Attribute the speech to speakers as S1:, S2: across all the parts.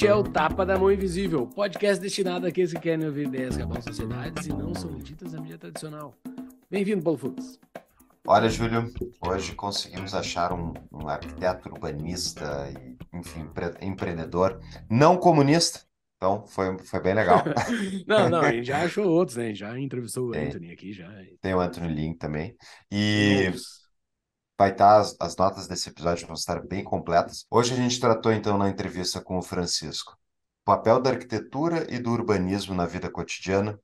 S1: Este é o Tapa da Mão Invisível, podcast destinado a aqueles que querem ouvir ideias que abalam sociedades e não são ditas na mídia tradicional. Bem-vindo, Paulo Fux.
S2: Olha, Júlio, hoje conseguimos achar um, um arquiteto urbanista e, enfim, empre empreendedor não comunista. Então, foi, foi bem legal. não, não, a gente já
S1: achou outros, né? Já entrevistou o tem, Anthony aqui, já.
S2: Tem o Anthony Link também. E... Ups vai estar tá, as, as notas desse episódio vão estar bem completas. Hoje a gente tratou então na entrevista com o Francisco o papel da arquitetura e do urbanismo na vida cotidiana,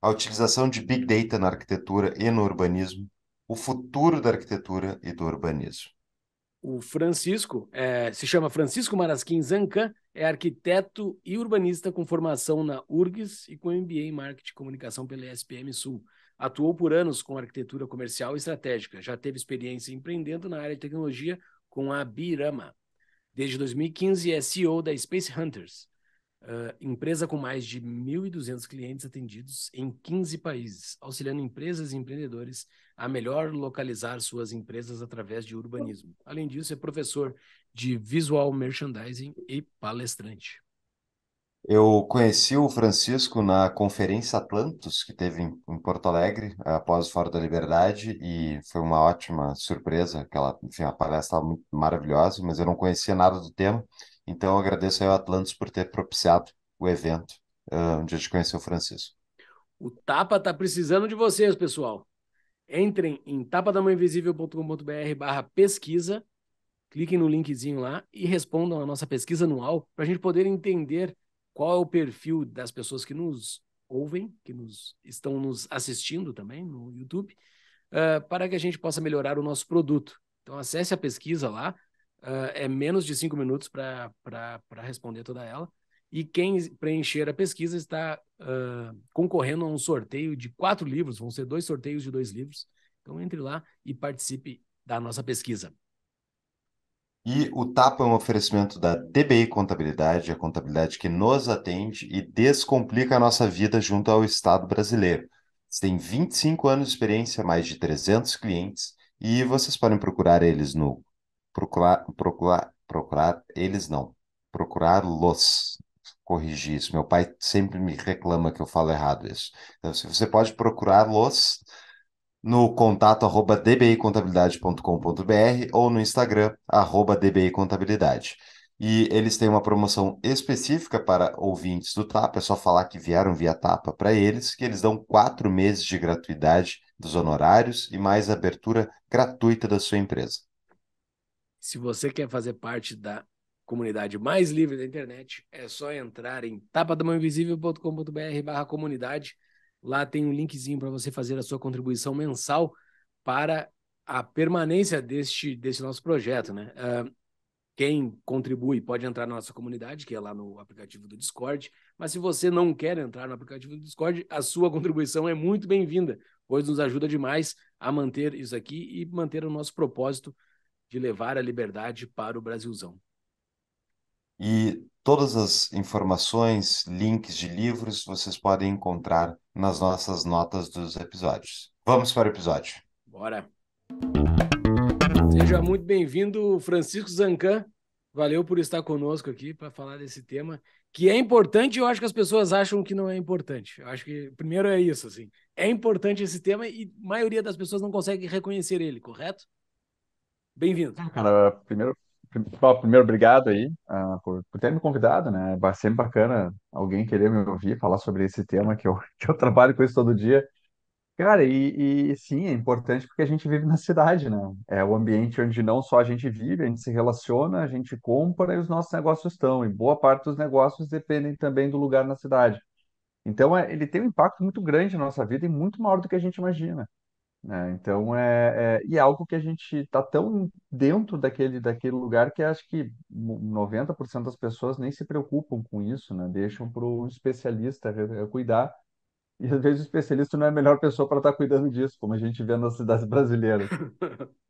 S2: a utilização de big data na arquitetura e no urbanismo, o futuro da arquitetura e do urbanismo.
S1: O Francisco é, se chama Francisco Marasquim Zancan, é arquiteto e urbanista com formação na URGS e com MBA em Marketing e Comunicação pela ESPM Sul. Atuou por anos com arquitetura comercial e estratégica. Já teve experiência empreendendo na área de tecnologia com a Birama. Desde 2015 é CEO da Space Hunters, uh, empresa com mais de 1.200 clientes atendidos em 15 países, auxiliando empresas e empreendedores a melhor localizar suas empresas através de urbanismo. Além disso, é professor de visual merchandising e palestrante.
S2: Eu conheci o Francisco na Conferência Atlantos, que teve em, Porto Alegre, após o Fora da Liberdade, e foi uma ótima surpresa. Aquela, enfim, a palestra estava muito maravilhosa, mas eu não conhecia nada do tema. Então, eu agradeço ao Atlantos por ter propiciado o evento uh, onde a gente conheceu o Francisco.
S1: O Tapa está precisando de vocês, pessoal. Entrem em tapadamãoinvisível.com.br barra pesquisa, cliquem no linkzinho lá e respondam a nossa pesquisa anual para a gente poder entender qual é o perfil das pessoas que nos ouvem, que nos estão nos assistindo também no YouTube, uh, para que a gente possa melhorar o nosso produto. Então acesse a pesquisa lá, uh, é menos de cinco minutos para responder toda ela. E quem preencher a pesquisa está uh, concorrendo a um sorteio de quatro livros, vão ser dois sorteios de dois livros. Então entre lá e participe da nossa pesquisa.
S2: E o TAPA é um oferecimento da TBI Contabilidade, a contabilidade que nos atende e descomplica a nossa vida junto ao Estado brasileiro. Você tem 25 anos de experiência, mais de 300 clientes, e vocês podem procurar eles no. Procurar. Procurar. Procurar. Eles não. procurar los Corrigir isso. Meu pai sempre me reclama que eu falo errado isso. Então, se você pode procurar los no contato arroba dbicontabilidade.com.br ou no Instagram arroba dbicontabilidade. E eles têm uma promoção específica para ouvintes do TAPA, é só falar que vieram via TAPA para eles, que eles dão quatro meses de gratuidade dos honorários e mais abertura gratuita da sua empresa.
S1: Se você quer fazer parte da comunidade mais livre da internet, é só entrar em tapadamãoinvisível.com.br barra comunidade Lá tem um linkzinho para você fazer a sua contribuição mensal para a permanência deste, deste nosso projeto, né? Uh, quem contribui pode entrar na nossa comunidade, que é lá no aplicativo do Discord. Mas se você não quer entrar no aplicativo do Discord, a sua contribuição é muito bem-vinda, pois nos ajuda demais a manter isso aqui e manter o nosso propósito de levar a liberdade para o Brasilzão.
S2: E Todas as informações, links de livros, vocês podem encontrar nas nossas notas dos episódios. Vamos para o episódio.
S1: Bora! Seja muito bem-vindo, Francisco Zancan. Valeu por estar conosco aqui para falar desse tema que é importante. Eu acho que as pessoas acham que não é importante. Eu acho que primeiro é isso, assim, é importante esse tema e a maioria das pessoas não consegue reconhecer ele, correto?
S3: Bem-vindo. Ah, cara, primeiro primeiro, obrigado aí, ah, por, por ter me convidado, né? Ba- Sempre bacana alguém querer me ouvir falar sobre esse tema que eu, que eu trabalho com isso todo dia. Cara, e, e sim, é importante porque a gente vive na cidade, né? É o ambiente onde não só a gente vive, a gente se relaciona, a gente compra e os nossos negócios estão. E boa parte dos negócios dependem também do lugar na cidade. Então, é- ele tem um impacto muito grande na nossa vida e muito maior do que a gente imagina. Né? Então é, é- e é algo que a gente está tão dentro daquele, daquele lugar que acho que 90% das pessoas nem se preocupam com isso, né? Deixam para o especialista cuidar. E às vezes o especialista não é a melhor pessoa para estar tá cuidando disso, como a gente vê nas cidades brasileiras.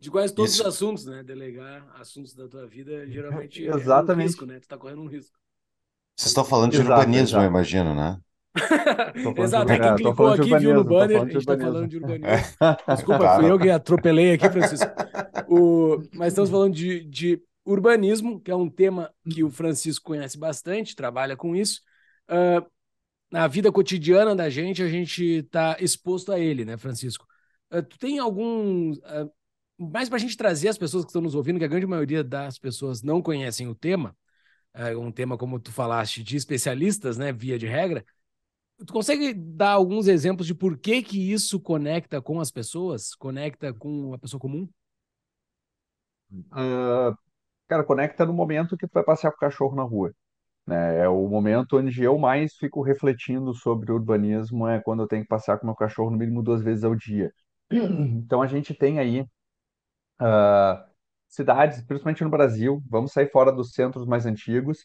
S1: De quase todos os Isso, assuntos, né? Delegar assuntos da tua vida geralmente é um risco, Exatamente, né? Tu tá correndo um risco. vocês estão falando de exato,
S2: urbanismo, eu exato. imagino, né?
S1: Exato, quem clicou é, aqui viu no banner, a gente tá falando de urbanismo. Desculpa, claro. fui eu que atropelei aqui, Francisco. O, mas estamos falando de, de, urbanismo, que é um tema que o Francisco conhece bastante, trabalha com isso. Uh, na vida cotidiana da gente, a gente está exposto a ele, né, Francisco? Uh, tu tem algum. Uh, mais para a gente trazer as pessoas que estão nos ouvindo, que a grande maioria das pessoas não conhecem o tema, uh, um tema, como tu falaste, de especialistas, né, via de regra. Tu consegue dar alguns exemplos de por que que isso conecta com as pessoas? Conecta com a pessoa comum?
S3: Uh, cara, conecta no momento que tu vai passear com o cachorro na rua. Né? É o momento onde eu mais fico refletindo sobre urbanismo, é quando eu tenho que passear com meu cachorro no mínimo duas vezes ao dia. Então a gente tem aí uh, cidades, principalmente no Brasil, vamos sair fora dos centros mais antigos,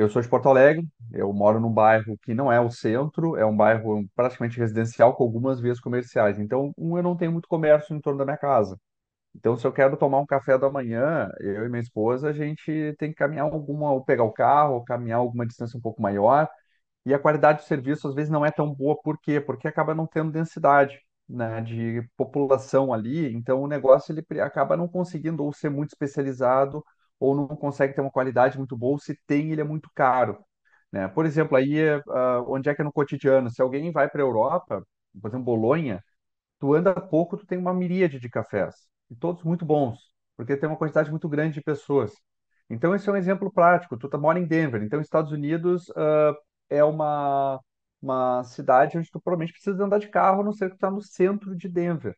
S3: eu sou de Porto Alegre, eu moro num bairro que não é o centro, é um bairro praticamente residencial com algumas vias comerciais. Então, um, eu não tenho muito comércio em torno da minha casa. Então, se eu quero tomar um café da manhã, eu e minha esposa, a gente tem que caminhar alguma, ou pegar o carro, ou caminhar alguma distância um pouco maior. E a qualidade do serviço às vezes não é tão boa, por quê? Porque acaba não tendo densidade, né, de população ali, então o negócio ele acaba não conseguindo ou ser muito especializado ou não consegue ter uma qualidade muito boa, ou se tem, ele é muito caro. Né? Por exemplo, aí uh, onde é que é no cotidiano? Se alguém vai para a Europa, por exemplo, Bolonha, tu anda pouco, tu tem uma miríade de cafés, e todos muito bons, porque tem uma quantidade muito grande de pessoas. Então, esse é um exemplo prático. Tu tá, mora em Denver, então Estados Unidos uh, é uma, uma cidade onde tu provavelmente precisa andar de carro, a não ser que tu tá no centro de Denver.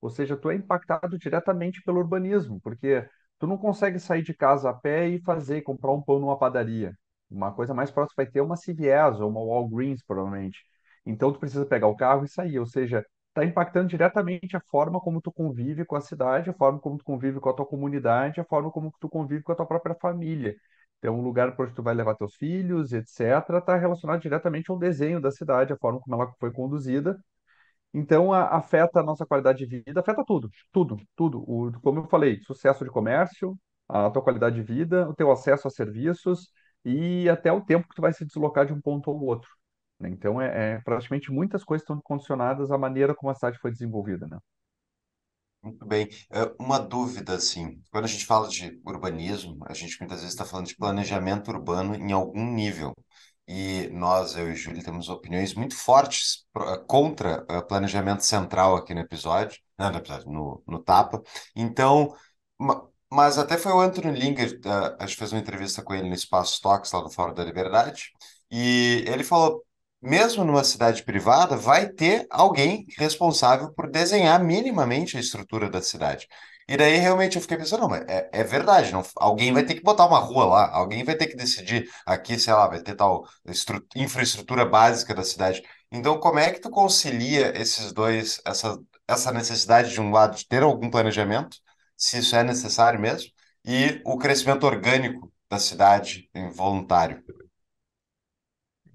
S3: Ou seja, tu é impactado diretamente pelo urbanismo, porque Tu não consegue sair de casa a pé e fazer, comprar um pão numa padaria. Uma coisa mais próxima vai ter uma CVS ou uma Walgreens, provavelmente. Então tu precisa pegar o carro e sair, ou seja, está impactando diretamente a forma como tu convive com a cidade, a forma como tu convive com a tua comunidade, a forma como tu convive com a tua própria família. Então, o lugar para onde tu vai levar teus filhos, etc., está relacionado diretamente ao desenho da cidade, a forma como ela foi conduzida, então, a, afeta a nossa qualidade de vida, afeta tudo, tudo, tudo. O, como eu falei, sucesso de comércio, a tua qualidade de vida, o teu acesso a serviços e até o tempo que tu vai se deslocar de um ponto ao outro. Né? Então, é, é, praticamente muitas coisas estão condicionadas à maneira como a cidade foi desenvolvida, né?
S2: Muito bem. É, uma dúvida, assim, quando a gente fala de urbanismo, a gente muitas vezes está falando de planejamento urbano em algum nível e nós, eu e Júlio, temos opiniões muito fortes eh, contra eh, planejamento central aqui no episódio, não, no, episódio, no, no Tapa. Então, mas até foi o Anthony Linger, eh, a gente fez uma entrevista com ele no Espaço Talks, lá no Fórum da Liberdade, e ele falou, mesmo numa cidade privada, vai ter alguém responsável por desenhar minimamente a estrutura da cidade. E daí realmente eu fiquei pensando, não, mas é, é verdade, não, alguém vai ter que botar uma rua lá, alguém vai ter que decidir aqui, sei lá, vai ter tal infraestrutura básica da cidade. Então, como é que tu concilia esses dois, essa, essa necessidade de um lado de ter algum planejamento, se isso é necessário mesmo, e o crescimento orgânico da cidade voluntário?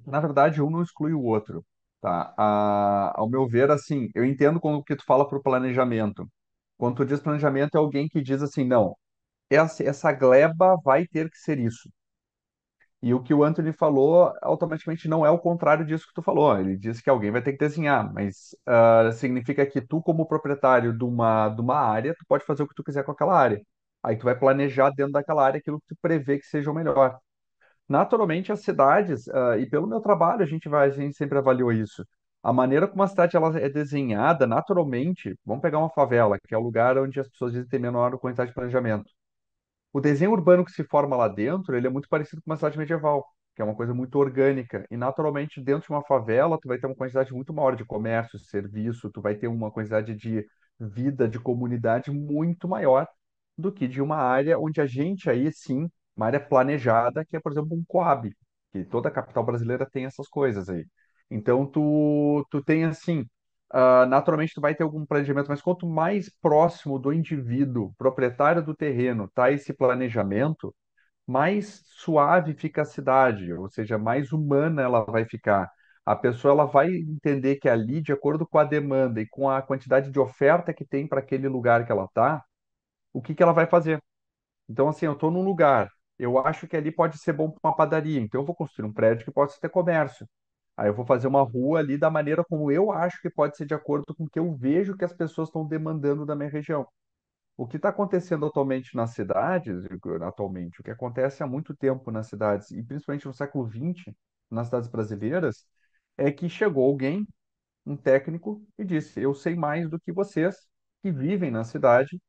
S3: Na verdade, um não exclui o outro. Tá?
S2: Ah,
S3: ao meu ver, assim, eu entendo como que tu fala para o planejamento. Quando tu diz planejamento, é alguém que diz assim, não, essa, essa gleba vai ter que ser isso. E o que o Anthony falou automaticamente não é o contrário disso que tu falou. Ele disse que alguém vai ter que desenhar, mas ah, significa que tu, como proprietário de uma, de uma área, tu pode fazer o que tu quiser com aquela área. Aí tu vai planejar dentro daquela área aquilo que tu prevê que seja o melhor. Naturalmente, as cidades, ah, e pelo meu trabalho, a gente vai, a gente sempre avaliou isso a maneira como a cidade ela é desenhada naturalmente, vamos pegar uma favela, que é o lugar onde as pessoas vivem tem menor quantidade de planejamento. O desenho urbano que se forma lá dentro, ele é muito parecido com uma cidade medieval, que é uma coisa muito orgânica. E naturalmente, dentro de uma favela, tu vai ter uma quantidade muito maior de comércio, serviço, tu vai ter uma quantidade de vida, de comunidade muito maior do que de uma área onde a gente aí sim, uma área planejada, que é, por exemplo, um Coab, que toda a capital brasileira tem essas coisas aí. Então, tu, tu tem assim, ah, naturalmente tu vai ter algum planejamento, mas quanto mais próximo do indivíduo, proprietário do terreno, tá esse planejamento, mais suave fica a cidade, ou seja, mais humana ela vai ficar. A pessoa ela vai entender que ali, de acordo com a demanda e com a quantidade de oferta que tem para aquele lugar que ela está, o que que ela vai fazer? Então, assim, eu estou num lugar, eu acho que ali pode ser bom para uma padaria, então eu vou construir um prédio que possa ter comércio. Aí eu vou fazer uma rua ali da maneira como eu acho que pode ser de acordo com o que eu vejo que as pessoas estão demandando da minha região. O que está acontecendo atualmente nas cidades, atualmente, o que acontece há muito tempo nas cidades, e principalmente no século XX, nas cidades brasileiras, é que chegou alguém, um técnico, e disse: Eu sei mais do que vocês que vivem na cidade,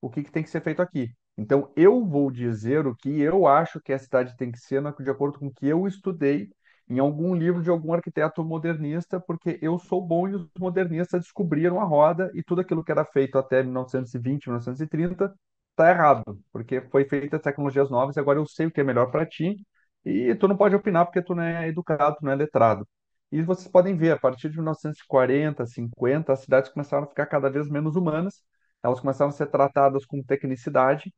S3: o que, que tem que ser feito aqui. Então, eu vou dizer o que eu acho que a cidade tem que ser de acordo com o que eu estudei em algum livro de algum arquiteto modernista, porque eu sou bom e os modernistas descobriram a roda e tudo aquilo que era feito até 1920, 1930 está errado, porque foi feita tecnologias novas e agora eu sei o que é melhor para ti e tu não pode opinar porque tu não é educado, tu não é letrado. E vocês podem ver, a partir de 1940, 50, as cidades começaram a ficar cada vez menos humanas, elas começaram a ser tratadas com tecnicidade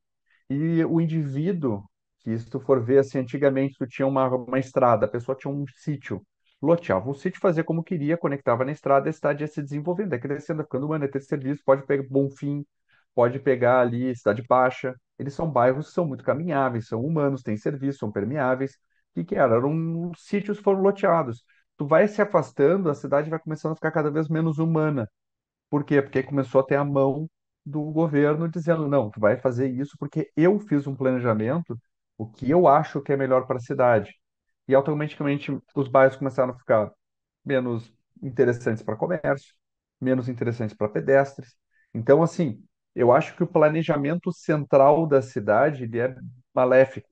S3: e o indivíduo que se tu for ver, assim, antigamente tu tinha uma, uma estrada, a pessoa tinha um sítio, loteava o sítio, fazia como queria, conectava na estrada, a cidade ia se desenvolvendo, ia crescendo, ficando humana, ia ter serviço, pode pegar Bonfim, pode pegar ali Cidade Baixa. Eles são bairros que são muito caminháveis, são humanos, têm serviço, são permeáveis. O que, que era? Eram sítios foram loteados. Tu vai se afastando, a cidade vai começando a ficar cada vez menos humana. Por quê? Porque começou a ter a mão do governo dizendo: não, tu vai fazer isso porque eu fiz um planejamento o que eu acho que é melhor para a cidade. E automaticamente os bairros começaram a ficar menos interessantes para comércio, menos interessantes para pedestres. Então, assim, eu acho que o planejamento central da cidade ele é maléfico.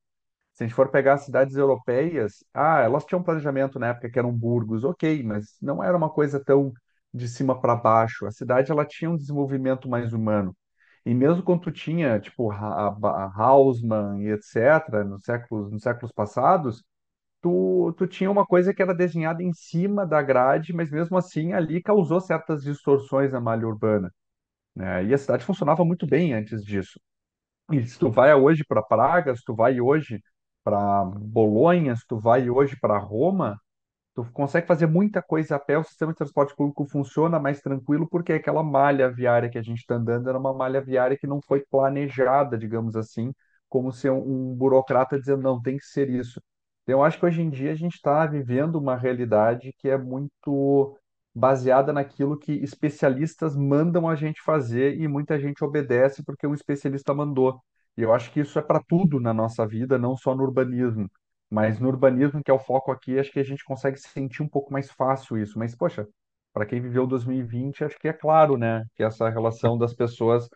S3: Se a gente for pegar cidades europeias, ah, elas tinham um planejamento na época que eram Burgos, ok, mas não era uma coisa tão de cima para baixo. A cidade ela tinha um desenvolvimento mais humano. E mesmo quando tu tinha, tipo, a, Hausmann e etc., nos séculos, nos séculos passados, tu, tu tinha uma coisa que era desenhada em cima da grade, mas mesmo assim ali causou certas distorções na malha urbana. Né? E a cidade funcionava muito bem antes disso. E se tu vai hoje para Praga, se tu vai hoje para Bolonha, se tu vai hoje para Roma, Tu consegue fazer muita coisa a pé, o sistema de transporte público funciona mais tranquilo, porque é aquela malha viária que a gente está andando era uma malha viária que não foi planejada, digamos assim, como ser um, um burocrata dizendo, não, tem que ser isso. Então, eu acho que hoje em dia a gente está vivendo uma realidade que é muito baseada naquilo que especialistas mandam a gente fazer e muita gente obedece porque um especialista mandou. E eu acho que isso é para tudo na nossa vida, não só no urbanismo. Mas no urbanismo, que é o foco aqui, acho que a gente consegue sentir um pouco mais fácil isso. Mas, poxa, para quem viveu 2020, acho que é claro, né? Que essa relação das pessoas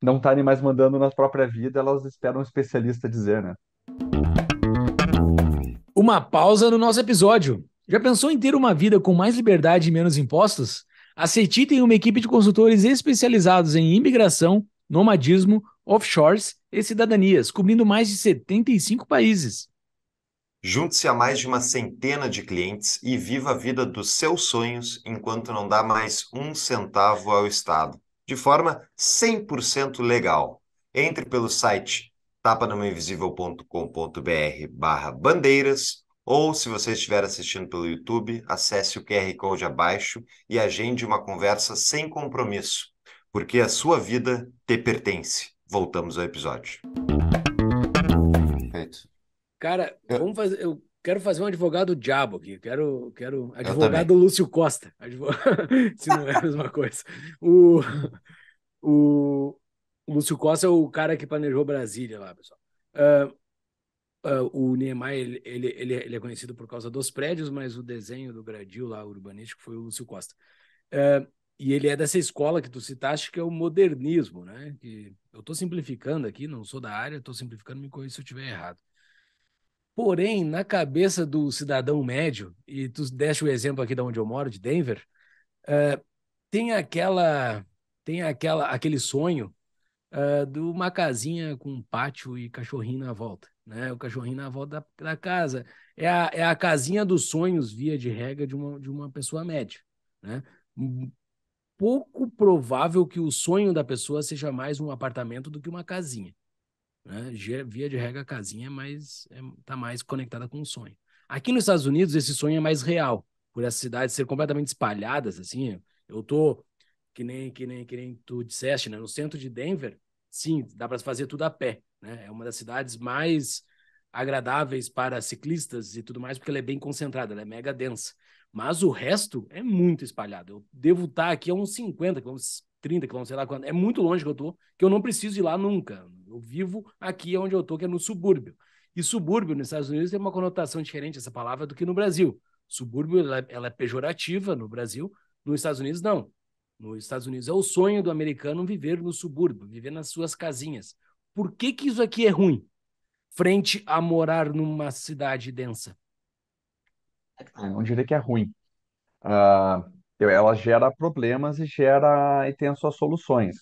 S3: não estarem mais mandando na
S1: própria vida, elas esperam um especialista dizer, né? Uma pausa no nosso episódio. Já pensou em ter uma vida com mais liberdade e menos impostos? A CETI tem uma equipe de consultores especializados em imigração, nomadismo, offshores e cidadanias, cobrindo mais de 75 países. Junte-se a
S2: mais de uma centena de clientes e viva a vida dos seus sonhos enquanto não dá mais um centavo ao Estado, de forma 100% legal. Entre pelo site tapanumainvisível.com.br barra bandeiras ou, se você estiver assistindo pelo YouTube, acesse o QR Code abaixo e agende uma conversa sem compromisso, porque a sua vida te pertence. Voltamos
S1: ao episódio. Cara, vamos fazer. Eu quero fazer um advogado diabo aqui. Quero, quero advogado Lúcio Costa. Advo... Se não é a mesma coisa. O, o, Lúcio Costa é o cara que planejou Brasília lá, pessoal. Uh, Uh, o Niemeyer ele, ele, ele, ele, é conhecido por causa dos prédios, mas o desenho do gradil lá urbanístico foi o Lúcio Costa. Uh, e ele é dessa escola que tu citaste, que é o modernismo, né? Que eu estou simplificando aqui, não sou da área, estou simplificando, me corrija se eu estiver errado. Porém, na cabeça do cidadão médio, e tu deste o exemplo aqui de onde eu moro, de Denver, uh, tem aquela tem aquela aquele sonho uh, de uma casinha com um pátio e cachorrinho na volta, né? O cachorrinho na volta da, da casa. É a, é a casinha dos sonhos, via de regra, de uma, de uma pessoa média, né? Pouco provável que o sonho da pessoa seja mais um apartamento do que uma casinha. Né? Via de regra, a casinha é mas é, tá mais conectada com o sonho. Aqui nos Estados Unidos, esse sonho é mais real, por essas cidades ser completamente espalhadas, assim. Eu tô, que nem, que nem, que nem tu disseste, né? No centro de Denver, sim, dá para fazer tudo a pé, né? É uma das cidades mais agradáveis para ciclistas e tudo mais, porque ela é bem concentrada, ela é mega densa. Mas o resto é muito espalhado. Eu devo estar tá aqui a uns 50 quilômetros, 30 quilômetros, sei lá quanto. É muito longe que eu tô, que eu não preciso ir lá nunca. Eu vivo aqui onde eu estou, que é no subúrbio. E subúrbio nos Estados Unidos tem uma conotação diferente essa palavra do que no Brasil. Subúrbio ela, é, ela é pejorativa no Brasil, nos Estados Unidos não. Nos Estados Unidos é o sonho do americano viver no subúrbio, viver nas suas casinhas. Por que, que isso aqui é ruim frente a morar numa cidade densa?
S3: Ah, eu não diria que é ruim. Uh, ela gera problemas e gera e tem as suas soluções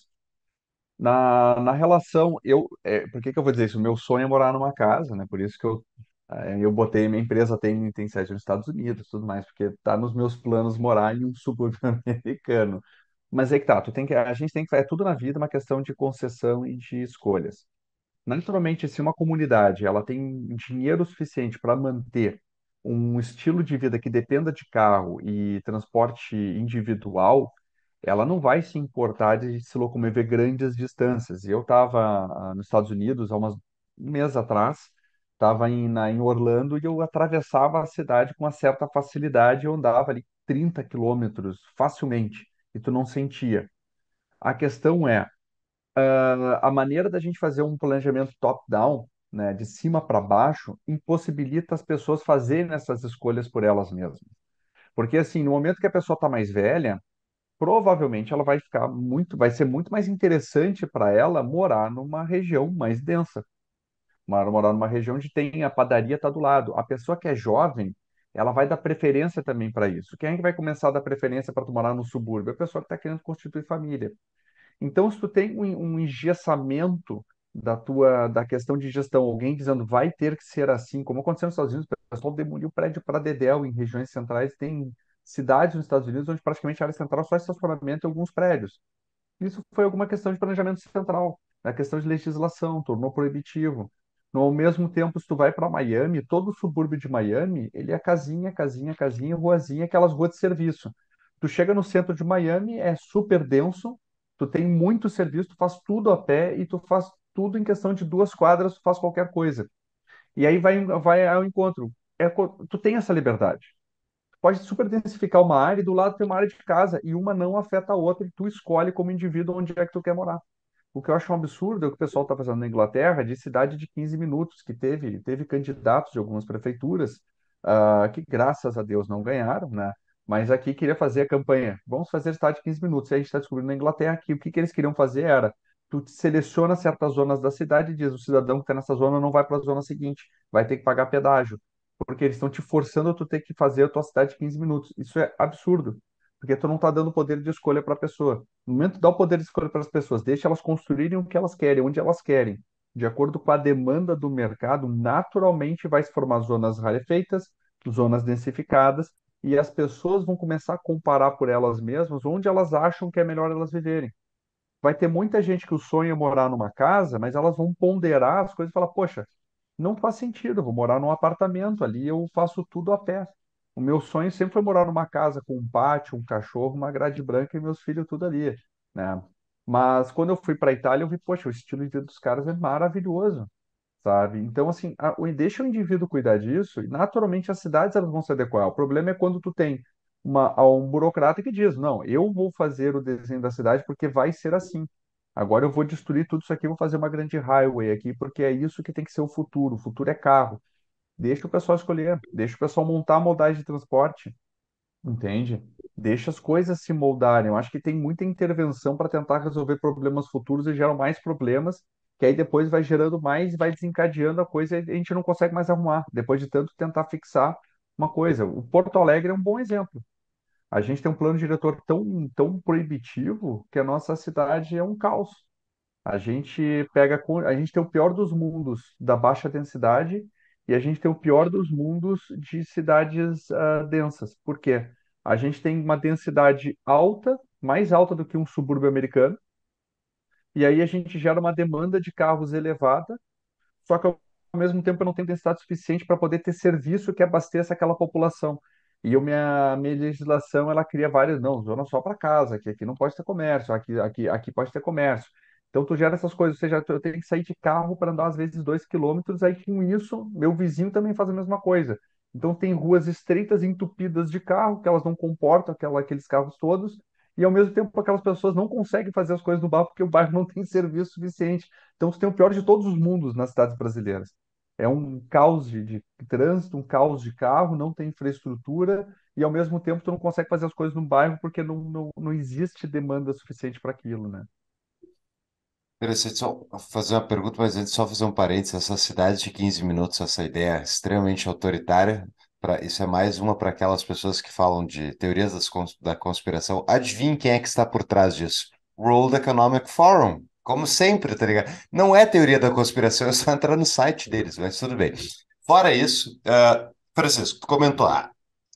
S3: na, na relação, eu, é, por que que eu vou dizer isso? Meu sonho é morar numa casa, né? Por isso que eu, é, eu botei, minha empresa tem, tem sede nos Estados Unidos, tudo mais, porque tá nos meus planos morar em um subúrbio americano. Mas é que tá, tu tem que, a gente tem que, é tudo na vida uma questão de concessão e de escolhas. Naturalmente, se uma comunidade ela tem dinheiro suficiente para manter um estilo de vida que dependa de carro e transporte individual, ela não vai se importar de se locomover grandes distâncias. E eu estava ah, nos Estados Unidos há umas, um mês atrás, estava em, na- em Orlando e eu atravessava a cidade com uma certa facilidade, eu andava ali 30 quilômetros facilmente e tu não sentia. A questão é, ah, a maneira da gente fazer um planejamento top-down, né, de cima para baixo, impossibilita as pessoas fazerem essas escolhas por elas mesmas. Porque, assim, no momento que a pessoa está mais velha, provavelmente ela vai ficar muito, vai ser muito mais interessante para ela morar numa região mais densa. Morar numa região onde tem a padaria está do lado. A pessoa que é jovem, ela vai dar preferência também para isso. Quem é que vai começar a dar preferência para tu morar no subúrbio? A pessoa que está querendo constituir família. Então, se tu tem um, um engessamento da tua da questão de gestão, alguém dizendo vai ter que ser assim, como aconteceu nos Estados Unidos, o pessoal demoliu prédio para Dedel em regiões centrais, tem cidades nos Estados Unidos onde praticamente a área central só é estacionamento e alguns prédios. Isso foi alguma questão de planejamento central, na né? questão de legislação, tornou proibitivo. No, ao mesmo tempo, se tu vai para Miami, todo o subúrbio de Miami, ele é casinha, casinha, casinha, ruazinha, aquelas ruas de serviço. Tu chega no centro de Miami, é super denso, tu tem muito serviço, tu faz tudo a pé e tu faz tudo em questão de duas quadras, tu faz qualquer coisa. E aí vai, vai ao encontro. É, tu tem essa liberdade pode super densificar uma área e do lado tem uma área de casa e uma não afeta a outra e tu escolhe como indivíduo onde é que tu quer morar. O que eu acho um absurdo é o que o pessoal está fazendo na Inglaterra de cidade de 15 minutos, que teve, teve candidatos de algumas prefeituras uh, que, graças a Deus, não ganharam, né? Mas aqui queria fazer a campanha. Vamos fazer cidade de 15 minutos. E a gente está descobrindo na Inglaterra que o que, que eles queriam fazer era tu seleciona certas zonas da cidade e diz o cidadão que está nessa zona não vai para a zona seguinte, vai ter que pagar pedágio porque eles estão te forçando a tu ter que fazer a tua cidade em 15 minutos. Isso é absurdo, porque tu não está dando poder de escolha para a pessoa. No momento dá o poder de escolha para as pessoas, deixa elas construírem o que elas querem, onde elas querem. De acordo com a demanda do mercado, naturalmente vai se formar zonas rarefeitas, zonas densificadas, e as pessoas vão começar a comparar por elas mesmas onde elas acham que é melhor elas viverem. Vai ter muita gente que o sonho é morar numa casa, mas elas vão ponderar as coisas e falar: poxa, não faz sentido. Eu vou morar num apartamento ali, eu faço tudo a pé. O meu sonho sempre foi morar numa casa com um pátio, um cachorro, uma grade branca e meus filhos tudo ali, né? Mas quando eu fui para a Itália, eu vi, poxa, o estilo de vida dos caras é maravilhoso, sabe? Então, assim, a, o- deixa o indivíduo cuidar disso e naturalmente as cidades elas vão se adequar. O problema é quando tu tem uma, um burocrata que diz, não, eu vou fazer o desenho da cidade porque vai ser assim. Agora eu vou destruir tudo isso aqui, vou fazer uma grande highway aqui, porque é isso que tem que ser o futuro. O futuro é carro. Deixa o pessoal escolher, deixa o pessoal montar a modalidade de transporte, entende? Deixa as coisas se moldarem. Eu acho que tem muita intervenção para tentar resolver problemas futuros e geram mais problemas, que aí depois vai gerando mais, vai desencadeando a coisa e a gente não consegue mais arrumar, depois de tanto tentar fixar uma coisa. O Porto Alegre é um bom exemplo. A gente tem um plano diretor tão, tão proibitivo que a nossa cidade é um caos. A gente pega, a gente tem o pior dos mundos da baixa densidade e a gente tem o pior dos mundos de cidades uh, densas. Por quê? A gente tem uma densidade alta, mais alta do que um subúrbio americano, e aí a gente gera uma demanda de carros elevada, só que ao mesmo tempo eu não tenho densidade suficiente para poder ter serviço que abasteça aquela população. E a minha, minha legislação, ela cria várias, não, zona só para casa, que aqui não pode ter comércio, aqui, aqui, aqui pode ter comércio. Então, tu gera essas coisas, ou seja, eu tenho que sair de carro para andar às vezes dois quilômetros, aí com isso, meu vizinho também faz a mesma coisa. Então, tem ruas estreitas, entupidas de carro, que elas não comportam aquela, aqueles carros todos, e ao mesmo tempo aquelas pessoas não conseguem fazer as coisas no bairro porque o bairro não tem serviço suficiente. Então, você tem o pior de todos os mundos nas cidades brasileiras é um caos de, de, trânsito, um caos de carro, não tem infraestrutura e ao mesmo tempo tu não consegue fazer as coisas no bairro porque não, não, não existe demanda suficiente para aquilo, né?
S2: Interessante só fazer uma pergunta, mas antes só fazer um parênteses. Essa cidade de 15 minutos, essa ideia é extremamente autoritária, pra, isso é mais uma para aquelas pessoas que falam de teorias das, da conspiração. Adivinhe quem é que está por trás disso? World Economic Forum. Como sempre, tá ligado? Não é teoria da conspiração, é só entrar no site deles, mas tudo bem. Uhum. Fora isso, uh, Francisco, tu comentou, ah,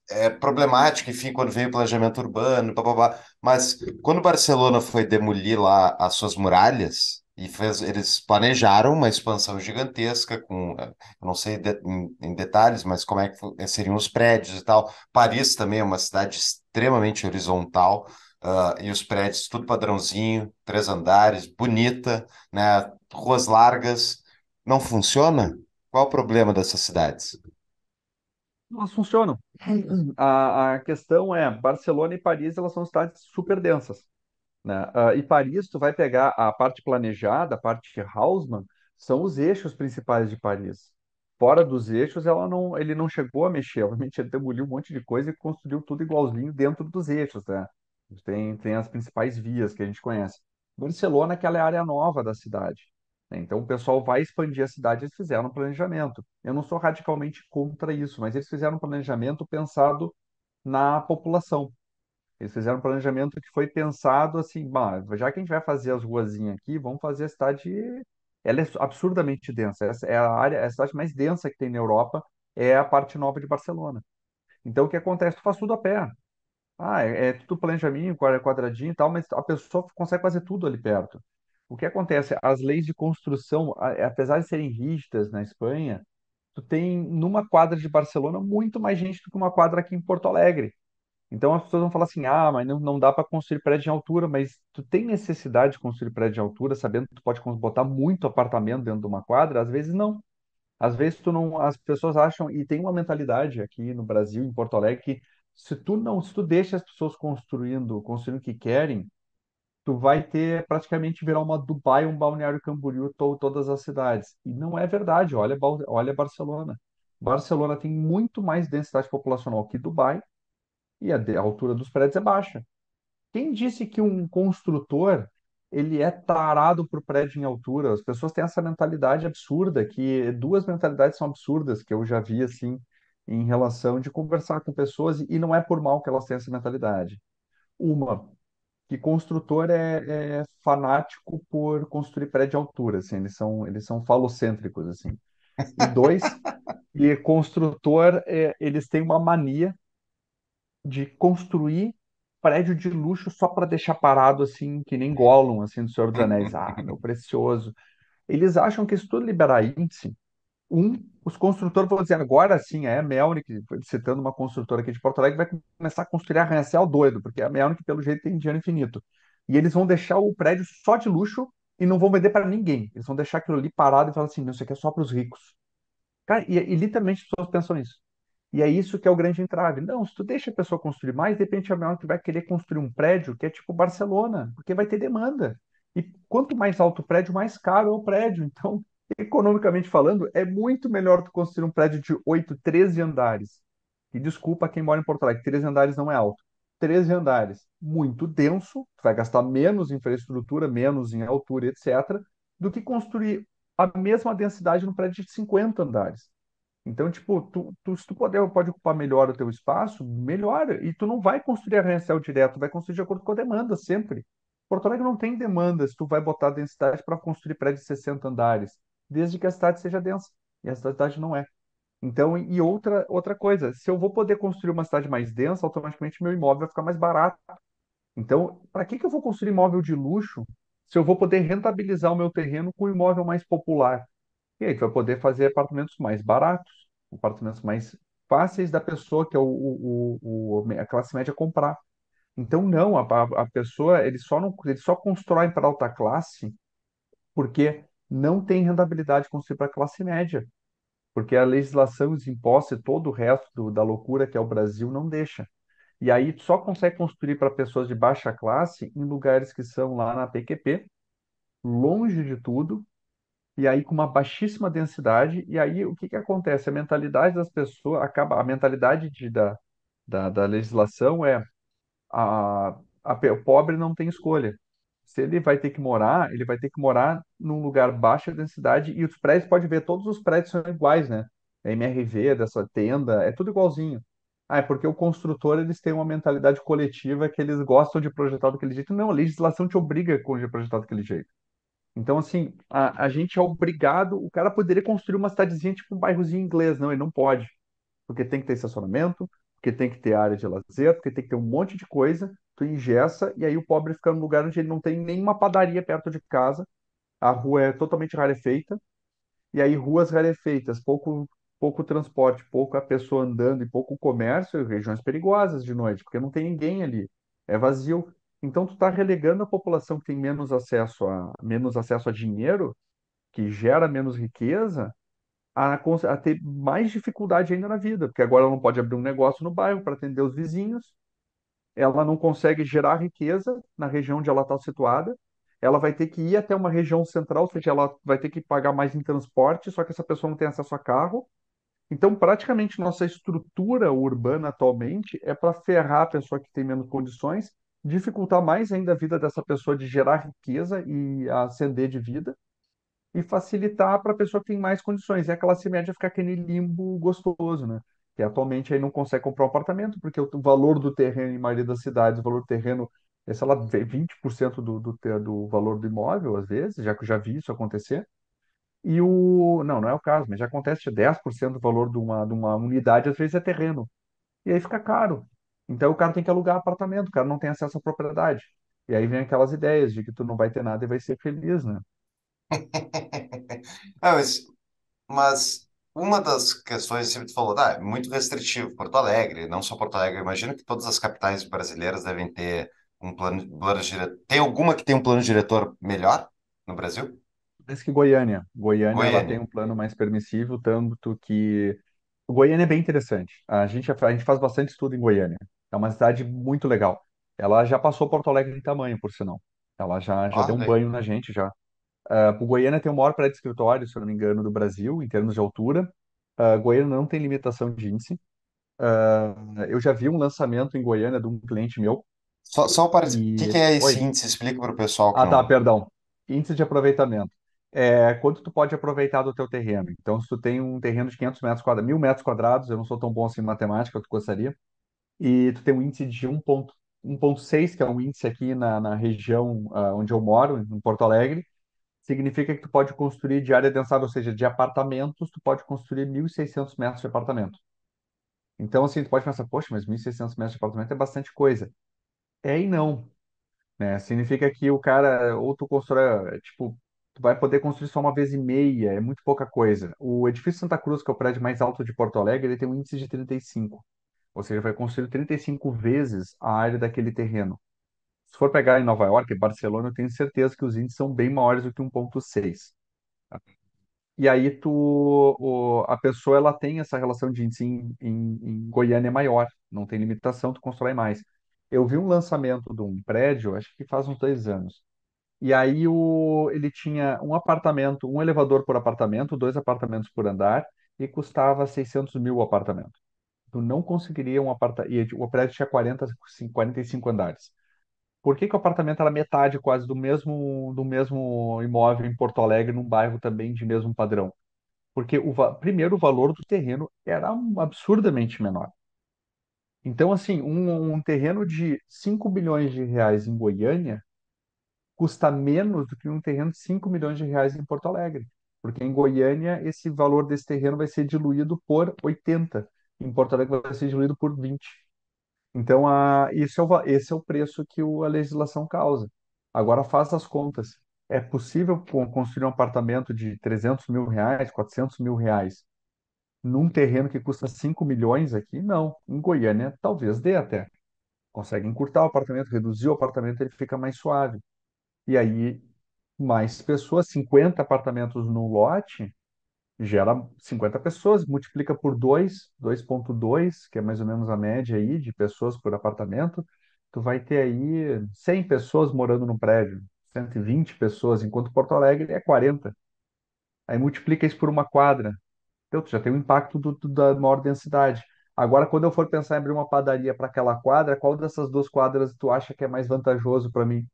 S2: é problemático, enfim, quando veio o planejamento urbano, blá, blá, blá, mas quando Barcelona foi demolir lá as suas muralhas, e fez, eles planejaram uma expansão gigantesca com, ah, não sei de, em, em, detalhes, mas como é que seriam os prédios e tal. Paris também é uma cidade extremamente horizontal, Uh, e os prédios tudo padrãozinho, três andares, bonita, né? ruas largas. Não funciona? Qual o problema dessas cidades?
S3: Elas funcionam. A, a questão é, Barcelona e Paris, elas são cidades super densas. Né? Uh, e Paris, tu vai pegar a parte planejada, a parte de Haussmann, são os eixos principais de Paris. Fora dos eixos, ela não, ele não chegou a mexer. Obviamente, ele demoliu um monte de coisa e construiu tudo igualzinho dentro dos eixos, né? Tem, tem as principais vias que a gente conhece. Barcelona, aquela é a área nova da cidade. né? Então, o pessoal vai expandir a cidade, eles fizeram um planejamento. Eu não sou radicalmente contra isso, mas eles fizeram um planejamento pensado na população. Eles fizeram um planejamento que foi pensado assim, "Bah, já que a gente vai fazer as ruazinhas aqui, vamos fazer a cidade. Ela é absurdamente densa. Essa é a área, é a cidade mais densa que tem na Europa, é a parte nova de Barcelona. Então, o que acontece? Tu faz tudo a pé. Ah, é, é tudo planejamento, quadra- quadradinho e tal, mas a pessoa consegue fazer tudo ali perto. O que acontece? As leis de construção, é, apesar de serem rígidas na Espanha, tu tem numa quadra de Barcelona muito mais gente do que uma quadra aqui em Porto Alegre. Então as pessoas vão falar assim: ah, mas não, não dá para construir prédio em altura, mas tu tem necessidade de construir prédio em altura, sabendo que tu pode botar muito apartamento dentro de uma quadra? Às vezes não. Às vezes tu não, as pessoas acham, e tem uma mentalidade aqui no Brasil, em Porto Alegre, que se tu não, se tu deixa as pessoas construindo, construindo o que querem, tu vai ter praticamente virar uma Dubai, um Balneário Camboriú, to, todas as cidades. E não é verdade, olha, olha Barcelona. Barcelona tem muito mais densidade populacional que Dubai e a, a altura dos prédios é baixa. Quem disse que um construtor ele é tarado por prédio em altura? As pessoas têm essa mentalidade absurda, que duas mentalidades são absurdas que eu já vi assim em relação de conversar com pessoas, e não é por mal que elas têm essa mentalidade. Uma, que construtor é, é fanático por construir prédio de altura, assim, eles são, eles são falocêntricos, assim. E dois, que construtor, é, eles têm uma mania de construir prédio de luxo só para deixar parado, assim, que nem Gollum, assim, do Senhor dos Anéis. Ah, meu precioso. Eles acham que se tudo liberar índice, um, os construtores vão dizer, agora sim, é a Melnick, citando uma construtora aqui de Porto Alegre, vai começar a construir arranha-céu doido, porque a Melnick, pelo jeito, tem dinheiro infinito. E eles vão deixar o prédio só de luxo e não vão vender para ninguém. Eles vão deixar aquilo ali parado e falar assim, não, isso aqui é só para os ricos. Cara, e, e literalmente as pessoas pensam nisso. E é isso que é o grande entrave. Não, se tu deixa a pessoa construir mais, de repente a Melnick vai querer construir um prédio que é tipo Barcelona, porque vai ter demanda. E quanto mais alto o prédio, mais caro é o prédio. Então, economicamente falando, é muito melhor tu construir um prédio de 8, 13 andares. E desculpa quem mora em Porto Alegre, 13 andares não é alto. 13 andares, muito denso, tu vai gastar menos em infraestrutura, menos em altura, etc., do que construir a mesma densidade num prédio de 50 andares. Então, tipo, tu, tu, se tu puder, pode ocupar melhor o teu espaço, melhora. E tu não vai construir arranha-céu direto, vai construir de acordo com a demanda, sempre. Porto Alegre não tem demanda se tu vai botar densidade para construir prédio de 60 andares desde que a cidade seja densa. E a cidade não é. Então, e outra, outra coisa, se eu vou poder construir uma cidade mais densa, automaticamente meu imóvel vai ficar mais barato. Então, para que, que eu vou construir imóvel de luxo se eu vou poder rentabilizar o meu terreno com um imóvel mais popular? E aí, tu vai poder fazer apartamentos mais baratos, apartamentos mais fáceis da pessoa, que é o, o, o a classe média comprar. Então, não, a, a pessoa ele só, não, ele só constrói para alta classe porque não tem rentabilidade construir para a classe média, porque a legislação, os impostos e todo o resto do, da loucura que é o Brasil não deixa. E aí só consegue construir para pessoas de baixa classe em lugares que são lá na PQP, longe de tudo, e aí com uma baixíssima densidade, e aí o que, que acontece? A mentalidade das pessoas acaba, a mentalidade de, da, da, da legislação é a, a, o pobre não tem escolha se ele vai ter que morar, ele vai ter que morar num lugar baixa densidade e os prédios, pode ver, todos os prédios são iguais, né? A MRV, dessa tenda, é tudo igualzinho. Ah, é porque o construtor, eles têm uma mentalidade coletiva que eles gostam de projetar daquele jeito. Não, a legislação te obriga a projetar daquele jeito. Então, assim, a, a gente é obrigado, o cara poderia construir uma cidadezinha, tipo um bairrozinho inglês. Não, ele não pode. Porque tem que ter estacionamento, porque tem que ter área de lazer, porque tem que ter um monte de coisa tu ingessa e aí o pobre fica num lugar onde ele não tem nenhuma padaria perto de casa, a rua é totalmente rarefeita, e aí ruas rarefeitas, pouco, pouco transporte, pouca pessoa andando e pouco comércio, regiões perigosas de noite, porque não tem ninguém ali, é vazio. Então tu está relegando a população que tem menos acesso a menos acesso a dinheiro, que gera menos riqueza, a, a ter mais dificuldade ainda na vida, porque agora ela não pode abrir um negócio no bairro para atender os vizinhos, ela não consegue gerar riqueza na região onde ela está situada, ela vai ter que ir até uma região central, ou seja, ela vai ter que pagar mais em transporte, só que essa pessoa não tem acesso a carro. Então, praticamente, nossa estrutura urbana atualmente é para ferrar a pessoa que tem menos condições, dificultar mais ainda a vida dessa pessoa de gerar riqueza e ascender de vida, e facilitar para a pessoa que tem mais condições. É e a classe média fica aquele limbo gostoso, né? que atualmente aí não consegue comprar um apartamento, porque o valor do terreno em maioria das cidades, o valor do terreno é, sei lá, 20% do, do, do valor do imóvel, às vezes, já que eu já vi isso acontecer. E o. Não, não é o caso, mas já acontece 10% do valor de uma, de uma unidade, às vezes é terreno. E aí fica caro. Então o cara tem que alugar apartamento, o cara não tem acesso à propriedade. E aí vem aquelas ideias de que tu não vai ter nada e vai ser feliz, né?
S2: ah, mas, mas uma das questões, você falou, ah, é muito restritivo, Porto Alegre, não só Porto Alegre, imagino que todas as capitais brasileiras devem ter um plano, plano diretor. Tem alguma que tem um plano diretor melhor no Brasil? Parece que Goiânia.
S3: Goiânia, Goiânia. ela tem um plano mais permissivo, tanto que Goiânia é bem interessante. A gente, a gente faz bastante estudo em Goiânia. É uma cidade muito legal. Ela já passou Porto Alegre em tamanho, por sinal. Ela já, já ah, deu um é. banho na gente já. Uh, o Goiânia tem o maior prédio de escritório, se eu não me engano, do Brasil, em termos de altura. Uh, Goiânia não tem limitação de índice. Uh, eu já vi um lançamento em Goiânia de um cliente meu. Só, só para. O que, que, é esse Oi.
S2: índice? Explica para o pessoal. Ah, tá, perdão.
S3: Índice de aproveitamento. É quanto tu pode aproveitar do teu terreno. Então, se tu tem um terreno de 500 metros quadrados, 1000 metros quadrados, eu não sou tão bom assim em matemática, eu gostaria, e tu tem um índice de 1,6, que é um índice aqui na, na região uh, onde eu moro, em Porto Alegre, significa que tu pode construir de área densada, ou seja, de apartamentos, tu pode construir 1.600 metros de apartamento. Então, assim, tu pode pensar, poxa, mas 1.600 metros de apartamento é bastante coisa. É e não. Né? Significa que o cara, ou tu constrói, tipo, tu vai poder construir só uma vez e meia, é muito pouca coisa. O edifício Santa Cruz, que é o prédio mais alto de Porto Alegre, ele tem um índice de 35. Ou seja, vai construir 35 vezes a área daquele terreno. Se for pegar em Nova York, Barcelona, eu tenho certeza que os índices são bem maiores do que 1,6. tá? E aí tu, o- a pessoa ela tem essa relação de índice em, em- em Goiânia é maior, não tem limitação, tu constrói mais. Eu vi um lançamento de um prédio, acho que faz uns dois anos. E aí o, ele tinha um apartamento, um elevador por apartamento, dois apartamentos por andar, e custava 600 mil o apartamento. Tu não conseguiria um apartamento. O prédio tinha 40, 45 andares. Por que que o apartamento era metade quase do mesmo do mesmo imóvel em Porto Alegre, num bairro também de mesmo padrão? Porque o primeiro o valor do terreno era absurdamente menor. Então, assim, um, um terreno de 5 milhões de reais em Goiânia custa menos do que um terreno de 5 milhões de reais em Porto Alegre. Porque em Goiânia, esse valor desse terreno vai ser diluído por 80. Em Porto Alegre, vai ser diluído por 20. Então, a, é o, esse é o preço que o- a legislação causa. Agora, faz as contas. É possível construir um apartamento de 300 mil reais, 400 mil reais, num terreno que custa 5 milhões aqui? Não. Em Goiânia, talvez dê até. Consegue encurtar o apartamento, reduzir o apartamento, ele fica mais suave. E aí, mais pessoas, 50 apartamentos no lote, gera 50 pessoas, multiplica por 2, 2.2, que é mais ou menos a média aí de pessoas por apartamento, tu vai ter aí 100 pessoas morando no prédio, 120 pessoas, enquanto Porto Alegre é 40. Aí multiplica isso por uma quadra. Então tu já tem o um impacto do, do, da maior densidade. Agora, quando eu for pensar em abrir uma padaria para aquela quadra, qual dessas duas quadras tu acha que é mais vantajoso para mim?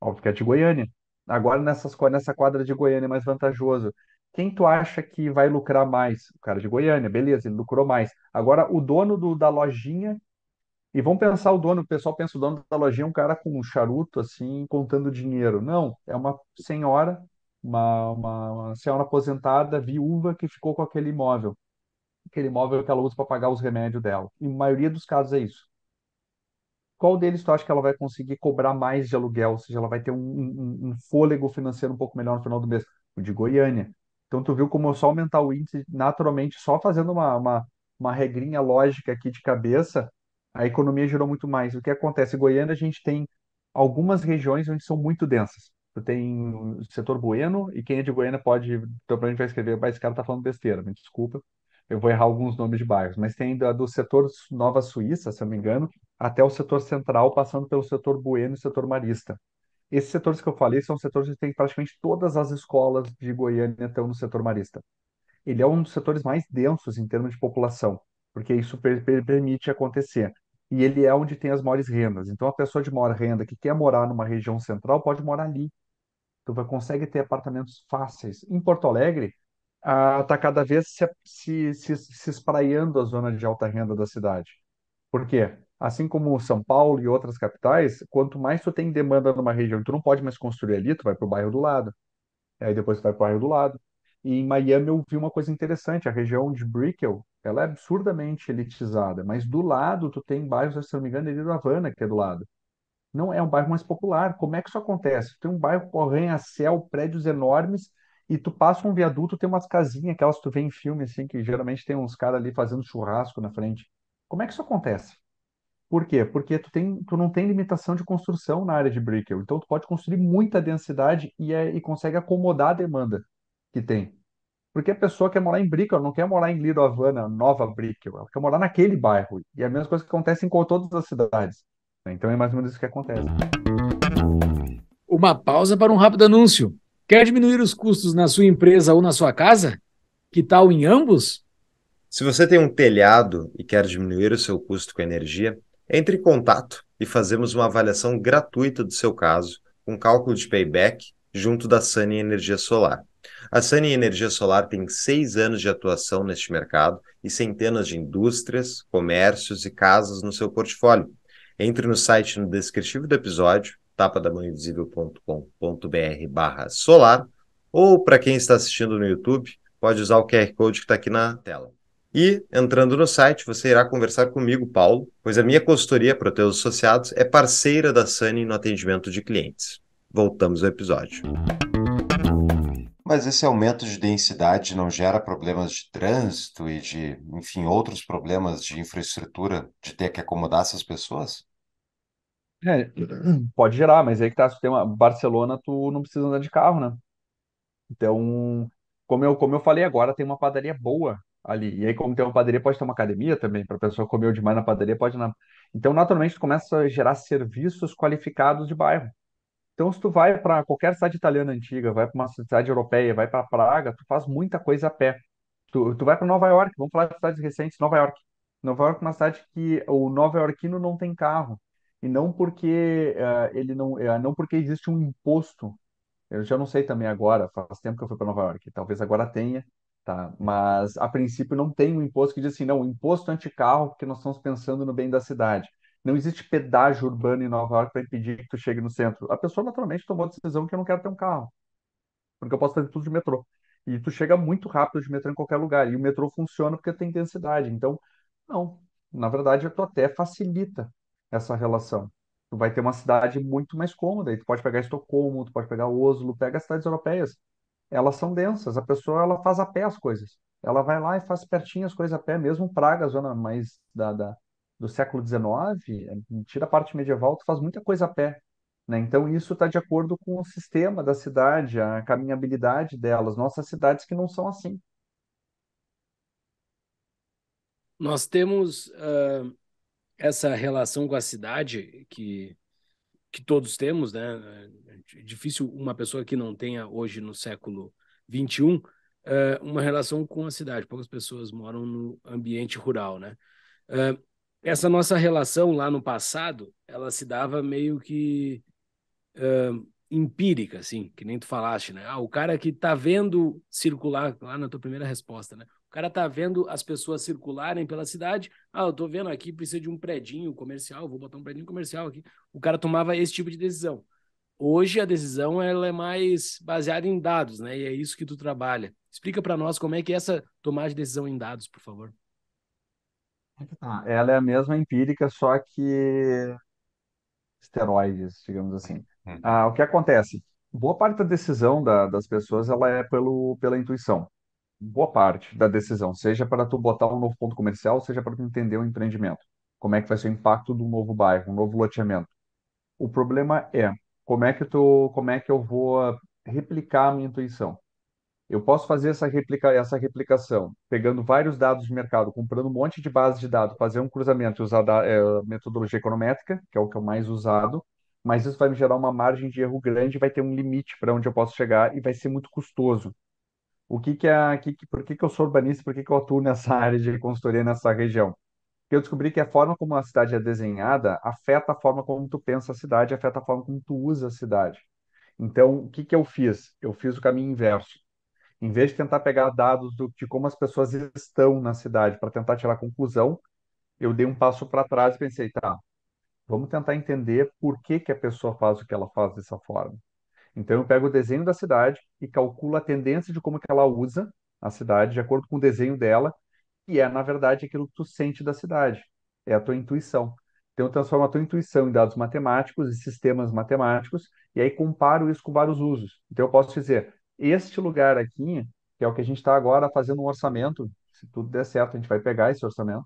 S3: Óbvio que é de Goiânia. Agora, nessas, nessa quadra de Goiânia é mais vantajoso quem tu acha que vai lucrar mais? O cara de Goiânia, beleza, ele lucrou mais. Agora, o dono do, da lojinha. E vamos pensar o dono, o pessoal pensa o dono da lojinha é um cara com um charuto, assim, contando dinheiro. Não, é uma senhora, uma, uma, uma senhora aposentada, viúva, que ficou com aquele imóvel. Aquele imóvel que ela usa para pagar os remédios dela. Em maioria dos casos é isso qual deles tu acha que ela vai conseguir cobrar mais de aluguel? Ou seja, ela vai ter um, um, um, fôlego financeiro um pouco melhor no final do mês? O de Goiânia. Então tu viu como eu só aumentar o índice naturalmente, só fazendo uma, uma, uma regrinha lógica aqui de cabeça, a economia gerou muito mais. O que acontece? Em Goiânia a gente tem algumas regiões onde são muito densas. Tu tem o setor bueno, e quem é de Goiânia pode, a problema vai escrever, mas esse cara tá falando besteira, me desculpa, eu vou errar alguns nomes de bairros, mas tem do, do setor Nova Suíça, se eu não me engano, até o setor central, passando pelo setor bueno e setor marista. Esses setores que eu falei são setores que tem praticamente todas as escolas de Goiânia estão no setor marista. Ele é um dos setores mais densos em termos de população, porque isso per- per- permite acontecer. E ele é onde tem as maiores rendas. Então, a pessoa de maior renda que quer morar numa região central pode morar ali. Tu então, vai consegue ter apartamentos fáceis. Em Porto Alegre, está cada vez se, se, se, se espraiando a zona de alta renda da cidade. Por quê? assim como São Paulo e outras capitais, quanto mais tu tem demanda numa região, tu não pode mais construir ali, tu vai pro bairro do lado. Aí depois tu vai pro bairro do lado. E em Miami eu vi uma coisa interessante, a região de Brickell, ela é absurdamente elitizada, mas do lado tu tem bairros, se não me engano, ali é do Havana, que é do lado. Não é um bairro mais popular. Como é que isso acontece? tem um bairro com arranha-céu, prédios enormes, e tu passa um viaduto, tem umas casinhas, aquelas que tu vê em filme, assim, que geralmente tem uns caras ali fazendo churrasco na frente. Como é que isso acontece? Por quê? Porque tu, tem, tu não tem limitação de construção na área de Brickell. Então, tu pode construir muita densidade e, é, e consegue acomodar a demanda que tem. Porque a pessoa quer morar em Brickell, não quer morar em Little Havana, Nova Brickell. Ela quer morar naquele bairro. E é a mesma coisa que acontece com todas as cidades. Então, é mais ou menos isso que acontece.
S1: Uma pausa para um rápido anúncio. Quer diminuir os custos na sua empresa ou na sua casa? Que tal em ambos? Se você tem um telhado e
S2: quer diminuir o seu custo com energia, entre em contato e fazemos uma avaliação gratuita do seu caso, com cálculo de payback, junto da Sunny Energia Solar. A Sunny Energia Solar tem seis anos de atuação neste mercado e centenas de indústrias, comércios e casas no seu portfólio. Entre no site no descritivo do episódio, tapadamãoinvisível.com.br barra solar, ou para quem está assistindo no YouTube, pode usar o QR Code que está aqui na tela. E, entrando no site, você irá conversar comigo, Paulo, pois a minha consultoria para teus associados é parceira da Sani no atendimento de clientes. Voltamos ao episódio. Mas esse aumento de densidade não gera problemas de trânsito e de, enfim, outros problemas de infraestrutura de ter que acomodar essas pessoas? É, pode gerar,
S3: mas aí que tá, se tem uma Barcelona, tu não precisa andar de carro, né? Então, como eu, como eu falei agora, tem uma padaria boa ali. E aí, como tem uma padaria, pode ter uma academia também, para a pessoa comer demais na padaria, pode Então, naturalmente, tu começa a gerar serviços qualificados de bairro. Então, se tu vai para qualquer cidade italiana antiga, vai para uma cidade europeia, vai para Praga, tu faz muita coisa a pé. Tu, tu vai para Nova York, vamos falar de cidades recentes, Nova York. Nova York é uma cidade que o nova iorquino não tem carro. E não porque uh, ele não, uh, não porque existe um imposto. Eu já não sei também agora, faz tempo que eu fui para Nova York, talvez agora tenha, tá? Mas a princípio não tem um imposto que diz assim, não, imposto anticarro, porque nós estamos pensando no bem da cidade. Não existe pedágio urbano em Nova York para impedir que tu chegue no centro. A pessoa naturalmente tomou a decisão que eu não quero ter um carro, porque eu posso fazer tudo de metrô. E tu chega muito rápido de metrô em qualquer lugar. E o metrô funciona porque tem densidade. Então, não. Na verdade, tu até facilita essa relação. Tu vai ter uma cidade muito mais cômoda. E tu pode pegar Estocolmo, tu pode pegar Oslo, pega as cidades europeias elas são densas. A pessoa ela faz a pé as coisas. Ela vai lá e faz pertinho as coisas a pé, mesmo Praga, zona mais da, da do século XIX, tira a parte medieval, tu faz muita coisa a pé. Né? Então, isso está de acordo com o sistema da cidade, a caminhabilidade delas. Nossas cidades que não são assim.
S1: Nós temos uh, essa relação com a cidade que que todos temos, né? É difícil uma pessoa que não tenha hoje no século 21 eh, uma relação com a cidade. Poucas pessoas moram no ambiente rural, né? Eh, essa nossa relação lá no passado, ela se dava meio que eh, empírica, assim, que nem tu falaste, né? Ah, o cara que tá vendo circular, lá na tua primeira resposta, né? cara tá vendo as pessoas circularem pela cidade. Ah, eu tô vendo aqui, precisa de um predinho comercial, vou botar um predinho comercial aqui. O cara tomava esse tipo de decisão. Hoje a decisão ela é mais baseada em dados, né? E é isso que tu trabalha. Explica para nós como é que é essa tomada de decisão em dados, por favor. É tá.
S3: Ela é a mesma empírica, só que esteroides, digamos assim. Uhum. Ah, o que acontece? Boa parte da decisão da, das pessoas ela é pelo, pela intuição boa parte da decisão, seja para tu botar um novo ponto comercial, seja para tu entender o empreendimento, como é que vai ser o impacto do novo bairro, um novo loteamento. O problema é como é que tu, como é que eu vou ah, replicar a minha intuição? Eu posso fazer essa replica, essa replicação, pegando vários dados de mercado, comprando um monte de base de dados, fazer um cruzamento e usar é, metodologia econométrica, que é o que é o mais usado, mas isso vai me gerar uma margem de erro grande, vai ter um limite para onde eu posso chegar e vai ser muito custoso o que que que, que, por que que eu sou urbanista, por que que eu atuo nessa área de consultoria nessa região? Porque eu descobri que a forma como a cidade é desenhada afeta a forma como tu pensa a cidade, afeta a forma como tu usa a cidade. Então, o que que eu fiz? Eu fiz o caminho inverso. Em vez de tentar pegar dados do, de como as pessoas estão na cidade para tentar tirar conclusão, eu dei um passo para trás e pensei, tá, vamos tentar entender por que que a pessoa faz o que ela faz dessa forma. Então eu pego o desenho da cidade e calculo a tendência de como que ela usa a cidade de acordo com o desenho dela, que é, na verdade, aquilo que tu sente da cidade, é a tua intuição. Então eu transformo a tua intuição em dados matemáticos e sistemas matemáticos e aí comparo isso com vários usos. Então eu posso dizer, este lugar aqui, que é o que a gente está agora fazendo um orçamento, se tudo der certo, a gente vai pegar esse orçamento,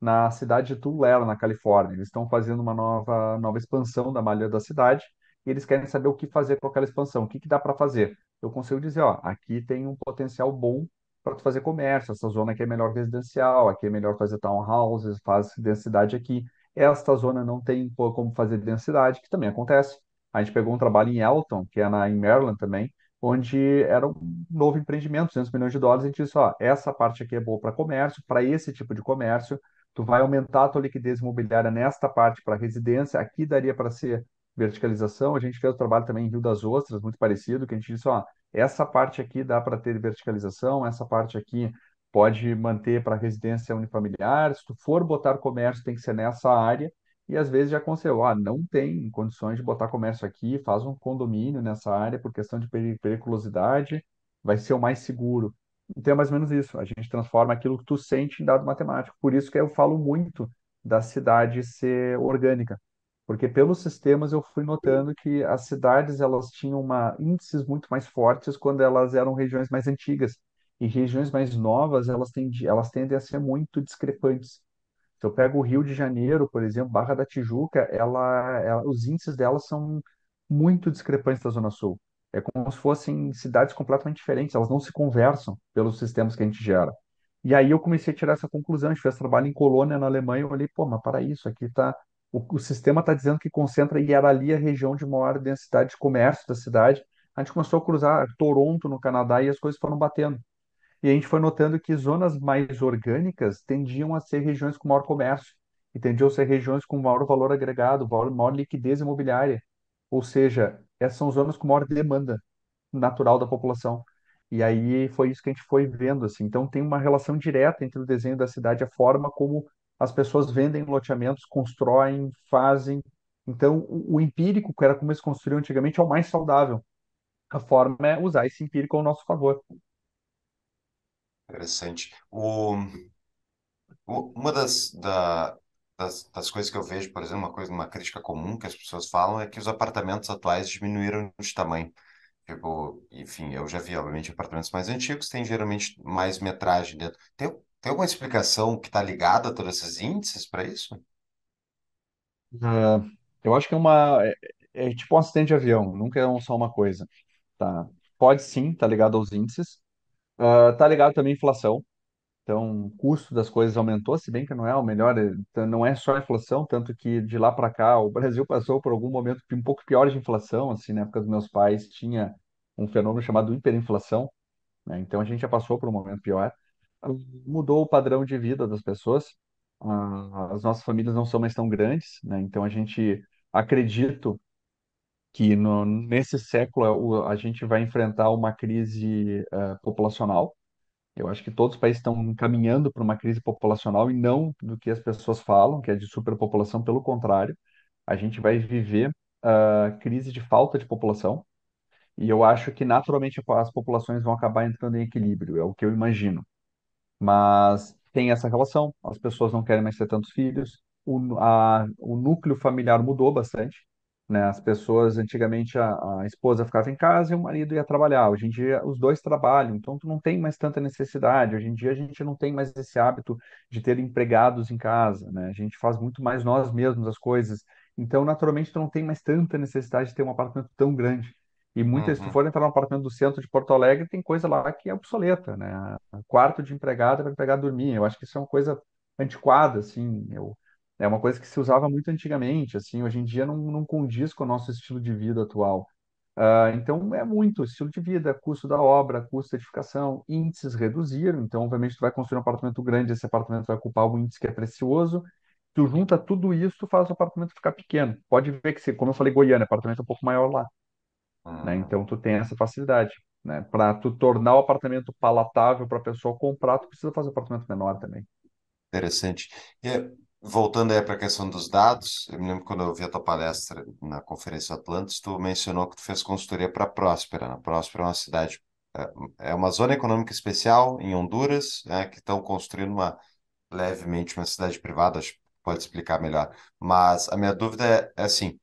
S3: na cidade de Tulela na Califórnia. Eles estão fazendo uma nova, nova expansão da malha da cidade e eles querem saber o que fazer com aquela expansão, o que, que dá para fazer. Eu consigo dizer, ó, aqui tem um potencial bom para tu fazer comércio, essa zona aqui é melhor residencial, aqui é melhor fazer townhouses, faz densidade aqui. Esta zona não tem como fazer densidade, que também acontece. A gente pegou um trabalho em Elton, que é na, em Maryland também, onde era um novo empreendimento, 200 milhões de dólares, a gente disse, ó, essa parte aqui é boa para comércio, para esse tipo de comércio, tu vai aumentar a tua liquidez imobiliária nesta parte para residência, aqui daria para ser verticalização, a gente fez o trabalho também em Rio das Ostras, muito parecido, que a gente disse, ó, essa parte aqui dá para ter verticalização, essa parte aqui pode manter para residência unifamiliar, se tu for botar comércio tem que ser nessa área, e às vezes já aconteceu, ah, não tem condições de botar comércio aqui, faz um condomínio nessa área por questão de periculosidade, vai ser o mais seguro. Então é mais ou menos isso, a gente transforma aquilo que tu sente em dado matemático, por isso que eu falo muito da cidade ser orgânica, porque pelos sistemas eu fui notando que as cidades elas tinham uma, índices muito mais fortes quando elas eram regiões mais antigas e regiões mais novas elas, tendem elas tendem a ser muito discrepantes. Se eu pego o Rio de Janeiro, por exemplo, Barra da Tijuca, ela, ela, os índices delas são muito discrepantes da Zona Sul. É como se fossem cidades completamente diferentes, elas não se conversam pelos sistemas que a gente gera. E aí eu comecei a tirar essa conclusão, a gente fez trabalho em colônia na Alemanha, eu olhei, pô, mas para isso, aqui está o, o sistema está dizendo que concentra e ali a região de maior densidade de comércio da cidade. A gente começou a cruzar Toronto, no Canadá, e as coisas foram batendo. E a gente foi notando que zonas mais orgânicas tendiam a ser regiões com maior comércio, e tendiam a ser regiões com maior valor agregado, maior, maior liquidez imobiliária. Ou seja, essas são zonas com maior demanda natural da população. E aí foi isso que a gente foi vendo, assim. Então tem uma relação direta entre o desenho da cidade e a forma como as pessoas vendem loteamentos, constroem, fazem. Então, o, empírico, que era como eles construíam antigamente, é o mais saudável. A forma é usar esse empírico ao nosso favor.
S2: Interessante. O, o uma das, da, das, das, coisas que eu vejo, por exemplo, uma coisa, uma crítica comum que as pessoas falam é que os apartamentos atuais diminuíram de tamanho. Tipo, enfim, eu já vi, obviamente, apartamentos mais antigos, tem geralmente mais metragem dentro. Tem, tem alguma explicação que está ligada a todos esses índices para isso? Ah, eu acho que é uma. É, é tipo um acidente
S3: de avião, nunca é só uma coisa. Tá. Pode sim, tá ligado aos índices. está ah, tá ligado também à inflação. Então, o custo das coisas aumentou, se bem que não é o melhor, é, então não é só a inflação, tanto que de lá para cá o Brasil passou por algum momento um pouco pior de inflação, assim, na época dos meus pais tinha um fenômeno chamado hiperinflação, né? Então a gente já passou por um momento pior mudou o padrão de vida das pessoas. Ah, as nossas famílias não são mais tão grandes, né? Então a gente acredito que no, nesse século a gente vai enfrentar uma crise ah, populacional. Eu acho que todos os países estão caminhando para uma crise populacional e não do que as pessoas falam, que é de superpopulação. Pelo contrário, a gente vai viver a ah, crise de falta de população. E eu acho que naturalmente as populações vão acabar entrando em equilíbrio, é o que eu imagino. Mas tem essa relação, as pessoas não querem mais ter tantos filhos, o, a, o núcleo familiar mudou bastante. Né? As pessoas, antigamente, a, a esposa ficava em casa e o marido ia trabalhar. Hoje em dia, os dois trabalham, então tu não tem mais tanta necessidade. Hoje em dia, a gente não tem mais esse hábito de ter empregados em casa. Né? A gente faz muito mais nós mesmos as coisas. Então, naturalmente, tu não tem mais tanta necessidade de ter um apartamento tão grande.
S2: E muitas, uhum. se tu uhum. for
S3: entrar no apartamento do centro de Porto Alegre, tem coisa lá que é obsoleta, né? Quarto de empregada para empregado dormir. Eu acho que isso é uma coisa antiquada, assim. Eu, é uma coisa que se usava muito antigamente, assim. Hoje em dia não, não condiz com o nosso estilo de vida atual. Uh, então é muito estilo de vida, custo da obra, custo da edificação, índices reduziram. Então, obviamente, tu vai construir um apartamento grande, esse apartamento vai ocupar um índice que é precioso. Tu junta tudo isso, tu faz o apartamento ficar pequeno. Pode ver que, como eu falei, Goiânia, apartamento é um pouco maior lá né? Ah. Então tu tem essa facilidade, né? Para tu tornar o apartamento palatável para a pessoa comprar, tu precisa fazer um apartamento menor também.
S2: Interessante. E voltando aí para a questão dos dados, eu me lembro quando eu ouvi a tua palestra na Conferência Atlantis, tu mencionou que tu fez consultoria para Próspera. Né? Próspera é uma cidade, é, é uma zona econômica especial em Honduras, né, que estão construindo uma levemente uma cidade privada, acho que pode explicar melhor. Mas a minha dúvida é, é assim,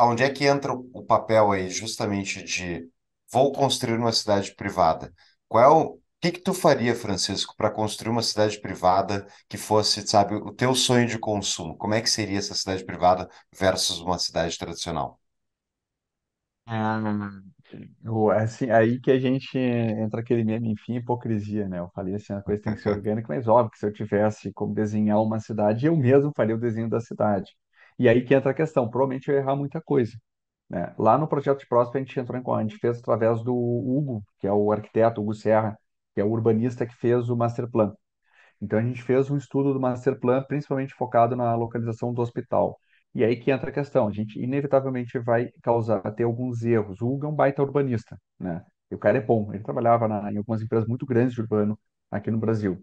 S2: onde é que entra o papel aí justamente de vou construir uma cidade privada? Qual é o que, que tu faria, Francisco, para construir uma cidade privada que fosse, sabe, o teu sonho de consumo? Como é que seria essa cidade privada versus uma cidade tradicional?
S3: Ah, assim, aí que a gente entra aquele meme, enfim, hipocrisia, né? Eu falei assim, a coisa tem que ser orgânica, mas óbvio que se eu tivesse como desenhar uma cidade, eu mesmo faria o desenho da cidade. E aí que entra a questão, provavelmente eu ia errar muita coisa. né? Lá no projeto de Prosper, a gente entrou em a gente fez através do Hugo, que é o arquiteto, Hugo Serra, que é o urbanista que fez o master plan. Então a gente fez um estudo do master plan, principalmente focado na localização do hospital. E aí que entra a questão, a gente inevitavelmente vai causar ter alguns erros. O Hugo é um baita urbanista, né? E o cara é bom, ele trabalhava na, em algumas empresas muito grandes de urbano aqui no Brasil.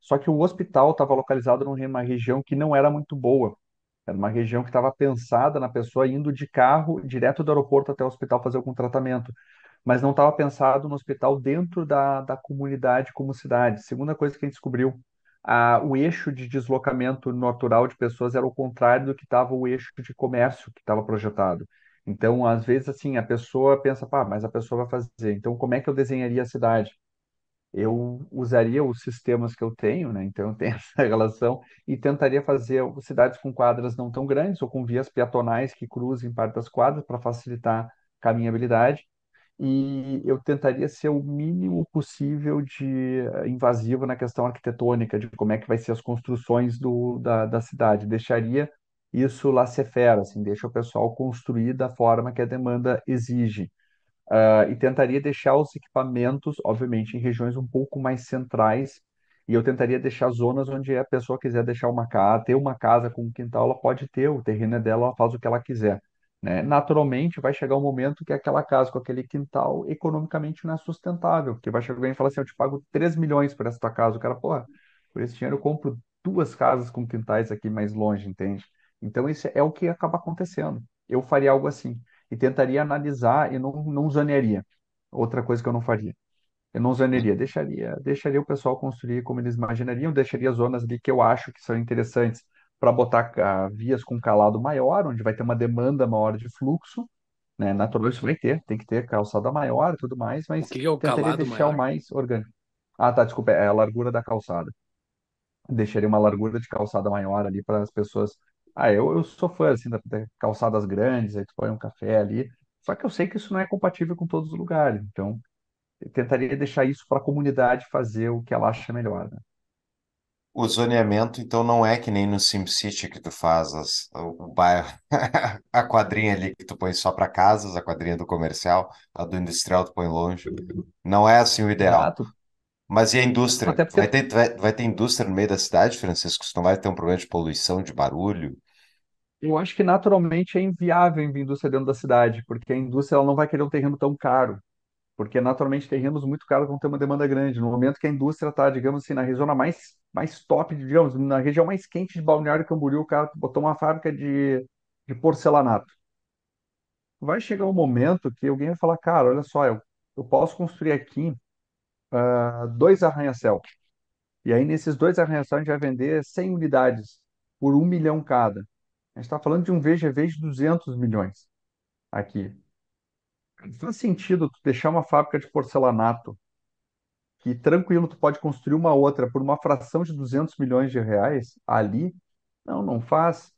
S3: Só que o hospital estava localizado numa região que não era muito boa. Era uma região que estava pensada na pessoa indo de carro direto do aeroporto até o hospital fazer algum tratamento, mas não estava pensado no hospital dentro da, da comunidade como cidade. Segunda coisa que a gente descobriu, a, o eixo de deslocamento natural de pessoas era o contrário do que estava o eixo de comércio que estava projetado. Então, às vezes, assim, a pessoa pensa, pá, mas a pessoa vai fazer. Então, como é que eu desenharia a cidade? eu usaria os sistemas que eu tenho, né? Então eu tenho essa relação e tentaria fazer cidades com quadras não tão grandes ou com vias peatonais que cruzem parte das quadras para facilitar caminhabilidade. E eu tentaria ser o mínimo possível de eh, invasivo na questão arquitetônica, de como é que vai ser as construções do, da, da cidade. Deixaria isso lá se fera, assim, deixa o pessoal construir da forma que a demanda exige Uh, e tentaria deixar os equipamentos, obviamente, em regiões um pouco mais centrais. E eu tentaria deixar zonas onde a pessoa quiser deixar uma casa, ter uma casa com um quintal, ela pode ter, o terreno é dela, ela faz o que ela quiser. Né? Naturalmente, vai chegar um momento que aquela casa com aquele quintal economicamente não é sustentável, porque vai chegar alguém e falar assim: eu te pago 3 milhões por essa tua casa. O cara, porra, por esse dinheiro eu compro duas casas com quintais aqui mais longe, entende? Então, isso é o que acaba acontecendo. Eu faria algo assim e tentaria analisar e não, não Outra coisa que eu não faria. Eu não zanearia deixaria, deixaria o pessoal construir como eles imaginariam, deixaria zonas ali que eu acho que são interessantes para botar ah, vias com calado maior, onde vai ter uma demanda maior de fluxo, né? Naturalmente isso vai ter, tem que ter calçada maior e tudo mais, mas que é o tentaria deixar maior? o mais orgânico. Ah, tá, desculpa, é a largura da calçada. Deixaria uma largura de calçada maior ali para as pessoas ah, eu, eu sou fã, assim, da, calçadas grandes, aí tu põe um café ali. Só que eu sei que isso não é compatível com todos os lugares. Então, eu tentaria deixar isso para a comunidade fazer o que ela acha melhor, né?
S2: O zoneamento, então, não é que nem no SimCity que tu faz as, o, o bairro, a quadrinha ali que tu põe só para casas, a quadrinha do comercial, a do industrial tu põe longe. Não é assim o ideal. Exato. Mas e a indústria? Até porque... vai, ter, vai, vai ter indústria no meio da cidade, Francisco? Você não vai ter um problema de poluição, de barulho?
S3: Eu acho que naturalmente é inviável em indústria dentro da cidade, porque a indústria ela não vai querer um terreno tão caro, porque naturalmente terrenos muito caros vão ter uma demanda grande. No momento que a indústria está, digamos assim, na região mais, mais top, digamos, na região mais quente de Balneário Camboriú, o cara botou uma fábrica de, de porcelanato. Vai chegar um momento que alguém vai falar, cara, olha só, eu, eu posso construir aqui ah, dois arranha-céu. E aí, nesses dois arranha-céu, a gente vai vender 100 unidades por um milhão cada. A gente está falando de um VGV de 200 milhões aqui. faz sentido tu deixar uma fábrica de porcelanato que tranquilo tu pode construir uma outra por uma fração de 200 milhões de reais ali? Não, não faz.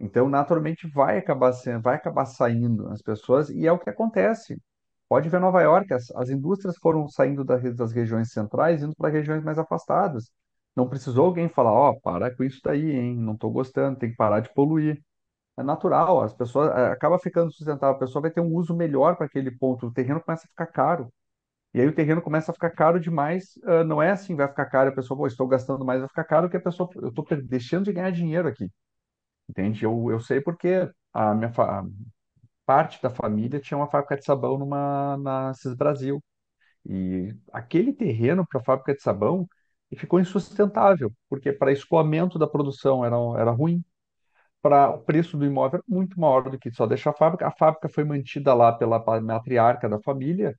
S3: Então, naturalmente, vai acabar sendo, vai acabar saindo as pessoas e é o que acontece. Pode ver Nova York, as, as indústrias foram saindo da, das regiões centrais, indo para regiões mais afastadas. Não precisou alguém falar, ó, para com isso daí, hein? Não estou gostando, tem que parar de poluir. É natural, as pessoas é, acaba ficando sustentável, a pessoa vai ter um uso melhor para aquele ponto, o terreno começa a ficar caro. E aí o terreno começa a ficar caro demais, uh, não é assim, vai ficar caro, a pessoa, bom, estou gastando mais, vai ficar caro, que a pessoa, eu estou deixando de ganhar dinheiro aqui. Entende? Eu, eu sei porque a minha, parte da família tinha uma fábrica de sabão numa, na CIS Brasil. E aquele terreno para a fábrica de sabão ficou insustentável, porque para escoamento da produção era, era ruim, para o preço do imóvel era muito maior do que só deixar a fábrica. A fábrica foi mantida lá pela matriarca da família,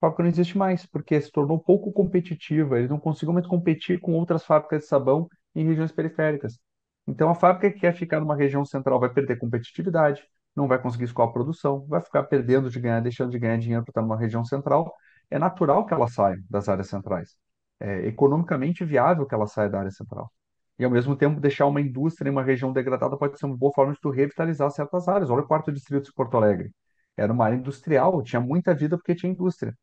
S3: a fábrica não existe mais, porque se tornou pouco competitiva, eles não conseguiam mais competir com outras fábricas de sabão em regiões periféricas. Então, a fábrica que quer ficar numa região central vai perder competitividade, não vai conseguir escoar a produção, vai ficar perdendo de ganhar, deixando de ganhar dinheiro para estar numa região central. É natural que ela saia das áreas centrais. É economicamente viável que ela saia da área central. E ao mesmo tempo deixar uma indústria em uma região degradada pode ser uma boa forma de tu revitalizar certas áreas. Olha o quarto distrito de Porto Alegre. Era uma área industrial, tinha muita vida porque tinha indústria.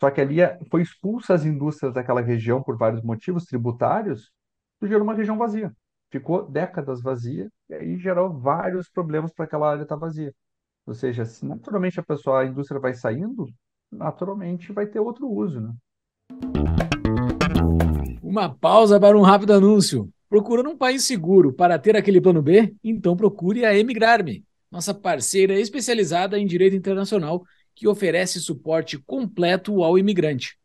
S3: Só que ali é, foi expulsa as indústrias daquela região por vários motivos tributários, e gerou uma região vazia. Ficou décadas vazia e aí gerou vários problemas para aquela área estar tá vazia. Ou seja, se naturalmente a pessoa, a indústria vai saindo, naturalmente vai ter outro uso, né?
S1: Uma pausa para um rápido anúncio. Procurando um país seguro para ter aquele plano B? Então procure a Emigrarme, nossa parceira especializada em direito internacional que oferece suporte completo ao imigrante.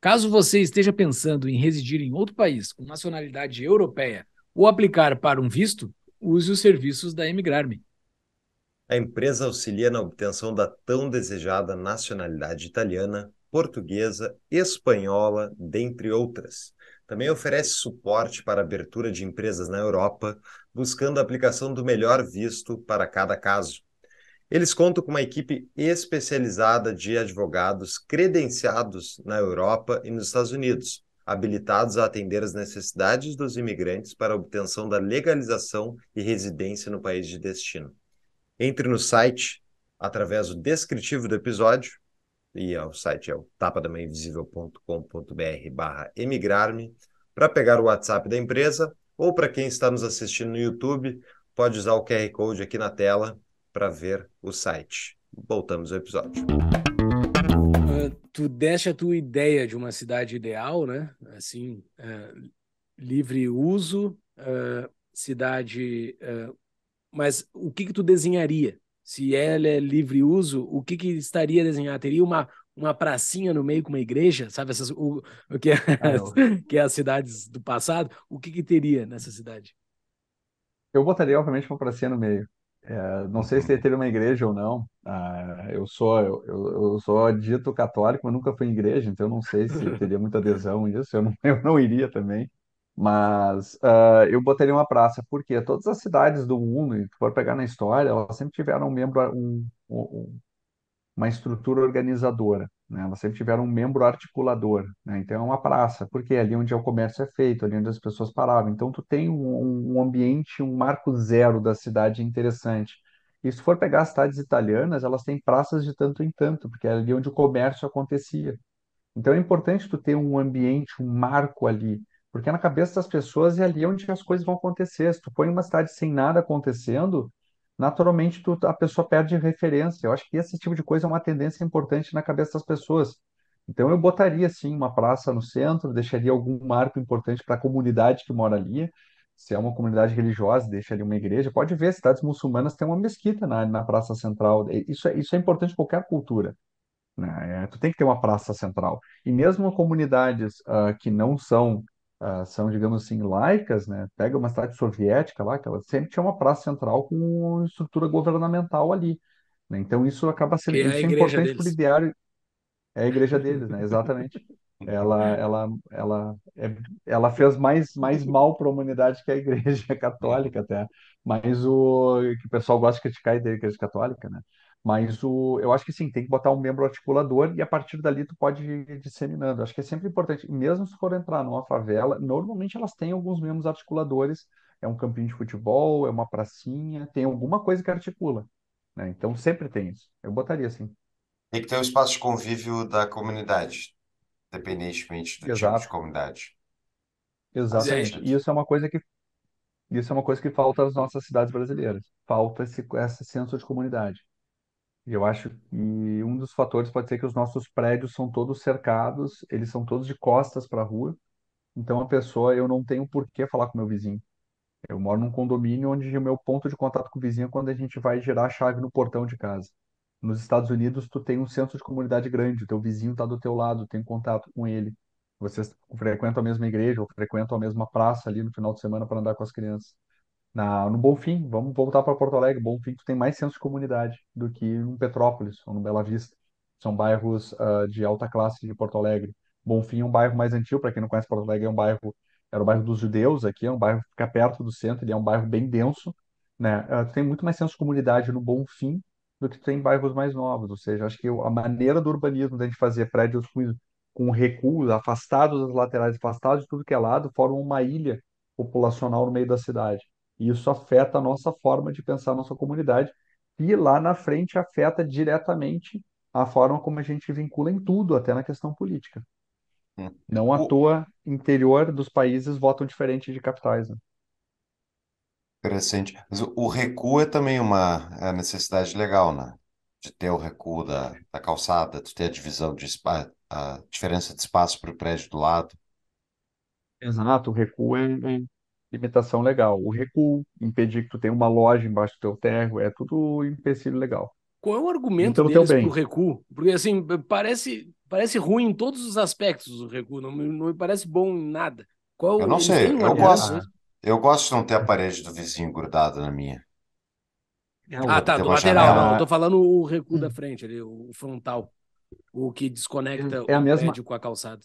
S1: Caso você esteja pensando em residir em outro país com nacionalidade europeia ou aplicar para um visto, use os serviços da Emigrarme. A empresa
S2: auxilia na obtenção da tão desejada nacionalidade italiana, portuguesa, espanhola, dentre outras. Também oferece suporte para abertura de empresas na Europa, buscando a aplicação do melhor visto para cada caso. Eles contam com uma equipe especializada de advogados credenciados na Europa e nos Estados Unidos, habilitados a atender as necessidades dos imigrantes para obtenção da legalização e residência no país de destino. Entre no site através do descritivo do episódio, e é o site é o tapadamainvisível.com.br barra emigrar-me, para pegar o WhatsApp da empresa, ou para quem está nos assistindo no YouTube, pode usar o QR Code aqui na tela para ver o site. Voltamos ao episódio
S1: tu deste a tua ideia de uma cidade ideal, né? Assim, uh, livre uso, uh, cidade. Uh, mas o que que tu desenharia? Se ela é livre uso, o que que estaria desenhado? Teria uma uma pracinha no meio com uma igreja, sabe essas o, o que é, ah, que é as cidades do passado? O que que teria nessa cidade?
S3: Eu botaria obviamente uma pracinha no meio. É, não sei se ele teve uma igreja ou não. Ah, eu sou eu, eu sou dito católico, mas nunca fui em igreja, então eu não sei se teria muita adesão isso. Eu não, eu não iria também. Mas ah, eu botaria uma praça, porque todas as cidades do mundo, e for pegar na história, elas sempre tiveram um membro, um, um, uma estrutura organizadora. Né? Elas sempre tiveram um membro articulador. Né? Então é uma praça, porque é ali onde o comércio é feito, ali onde as pessoas paravam. Então tu tem um, um ambiente, um marco zero da cidade interessante. E se for pegar as cidades italianas, elas têm praças de tanto em tanto, porque é ali onde o comércio acontecia. Então é importante tu ter um ambiente, um marco ali, porque na cabeça das pessoas é ali onde as coisas vão acontecer. Se tu põe uma cidade sem nada acontecendo, naturalmente tu, a pessoa perde referência. Eu acho que esse tipo de coisa é uma tendência importante na cabeça das pessoas. Então eu botaria sim uma praça no centro, deixaria algum marco importante para a comunidade que mora ali. Se é uma comunidade religiosa, deixa ali uma igreja. Pode ver, cidades muçulmanas têm uma mesquita na, na praça central. Isso é, isso é importante em qualquer cultura. Né? É, tu tem que ter uma praça central. E mesmo comunidades uh, que não são uh, são, digamos assim, laicas, né? Pega uma cidade soviética lá, que ela sempre tinha uma praça central com estrutura governamental ali. Né? Então isso acaba sendo é isso é importante para o ideário. É a igreja deles, né? Exatamente. Ela, ela, ela, é, ela fez mais, mais mal para a humanidade que a igreja católica até. Mas o que o pessoal gosta de criticar a igreja católica, né? Mas o, eu acho que sim, tem que botar um membro articulador e a partir dali tu pode ir disseminando. Acho que é sempre importante, mesmo se for entrar numa favela, normalmente elas têm alguns membros articuladores, é um campinho de futebol, é uma pracinha, tem alguma coisa que articula. Né? Então sempre tem isso. Eu botaria assim.
S2: Tem que ter um espaço de convívio da comunidade, independentemente do Exato. tipo de comunidade.
S3: Exatamente. E isso é uma coisa que isso é uma coisa que falta nas nossas cidades brasileiras. Falta esse, esse senso de comunidade. Eu acho que um dos fatores pode ser que os nossos prédios são todos cercados, eles são todos de costas para a rua. Então a pessoa, eu não tenho por que falar com meu vizinho. Eu moro num condomínio onde o meu ponto de contato com o vizinho é quando a gente vai girar a chave no portão de casa. Nos Estados Unidos, tu tem um centro de comunidade grande, o teu vizinho está do teu lado, tem contato com ele. Vocês frequentam a mesma igreja ou frequentam a mesma praça ali no final de semana para andar com as crianças na, no Bonfim, vamos voltar para Porto Alegre. Bonfim, tu tem mais senso de comunidade do que no Petrópolis ou no Bela Vista. São bairros uh, de alta classe de Porto Alegre. Bonfim é um bairro mais antigo, para quem não conhece Porto Alegre, é um bairro, era o bairro dos judeus aqui, é um bairro que fica perto do centro, ele é um bairro bem denso, né? Uh, tu tem muito mais senso de comunidade no Bonfim do que tu tem em bairros mais novos, ou seja, acho que a maneira do urbanismo de gente fazer prédios com, com recuos, afastados das laterais, afastados de tudo que é lado, forma uma ilha populacional no meio da cidade. E isso afeta a nossa forma de pensar a nossa comunidade. E lá na frente afeta diretamente a forma como a gente vincula em tudo, até na questão política. Hum. Não à o... toa, interior dos países votam diferente de capitais. Né?
S2: Interessante. Mas o recuo é também uma é necessidade legal, né? De ter o recuo da, da calçada, de ter a divisão de espaço, a diferença de espaço para o prédio do lado.
S3: Exato, o recuo é, é limitação legal. O recuo, impedir que tu tenha uma loja embaixo do teu terro, é tudo empecilho legal.
S1: Qual é o argumento então, deles pro recuo? Porque assim, parece, parece ruim em todos os aspectos o recuo, não, não me parece bom em nada. Qual, eu não sei, eu aliás, gosto. Né?
S2: Eu gosto de não ter a parede do vizinho grudada na minha.
S1: É ah, tá, do lateral, janela. não. Eu tô falando o recuo da hum. frente ali, o frontal. O que desconecta é o mesma... prédio com a calçada.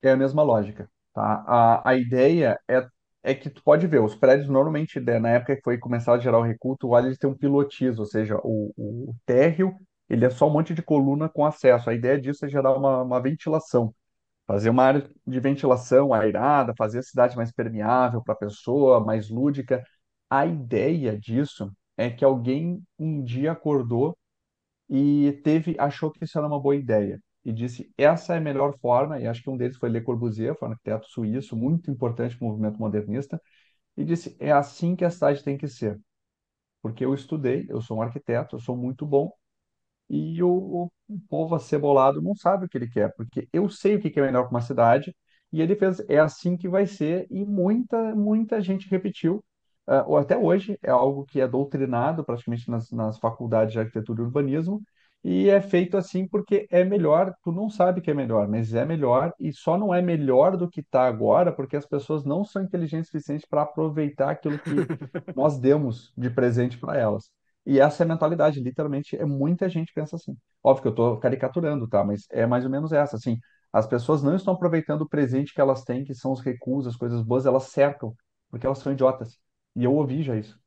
S3: É a mesma lógica. Tá? A, a ideia é é que tu pode ver, os prédios normalmente, né, na época que foi começado a gerar o recuo, o olha, eles têm um pilotismo, ou seja, o, o, térreo, ele é só um monte de coluna com acesso. A ideia disso é gerar uma, uma ventilação, fazer uma área de ventilação airada, fazer a cidade mais permeável para a pessoa, mais lúdica. A ideia disso é que alguém um dia acordou e teve achou que isso era uma boa ideia e disse essa é a melhor forma, e acho que um deles foi Le Corbusier, foi um arquiteto suíço muito importante para o movimento modernista, e disse é assim que a cidade tem que ser. Porque eu estudei, eu sou um arquiteto, eu sou muito bom, e o, o povo acebolado não sabe o que ele quer, porque eu sei o que é melhor para uma cidade, e ele fez é assim que vai ser, e muita, muita gente repetiu, uh, ou até hoje é algo que é doutrinado praticamente nas, nas faculdades de arquitetura e urbanismo, e é feito assim porque é melhor, tu não sabe que é melhor, mas é melhor e só não é melhor do que está agora porque as pessoas não são inteligentes o suficiente para aproveitar aquilo que nós demos de presente para elas. E essa é a mentalidade, literalmente, é muita gente pensa assim. Óbvio que eu estou caricaturando, tá? Mas é mais ou menos essa, assim. As pessoas não estão aproveitando o presente que elas têm, que são os recursos, as coisas boas, elas cercam, porque elas são idiotas. E eu ouvi já isso.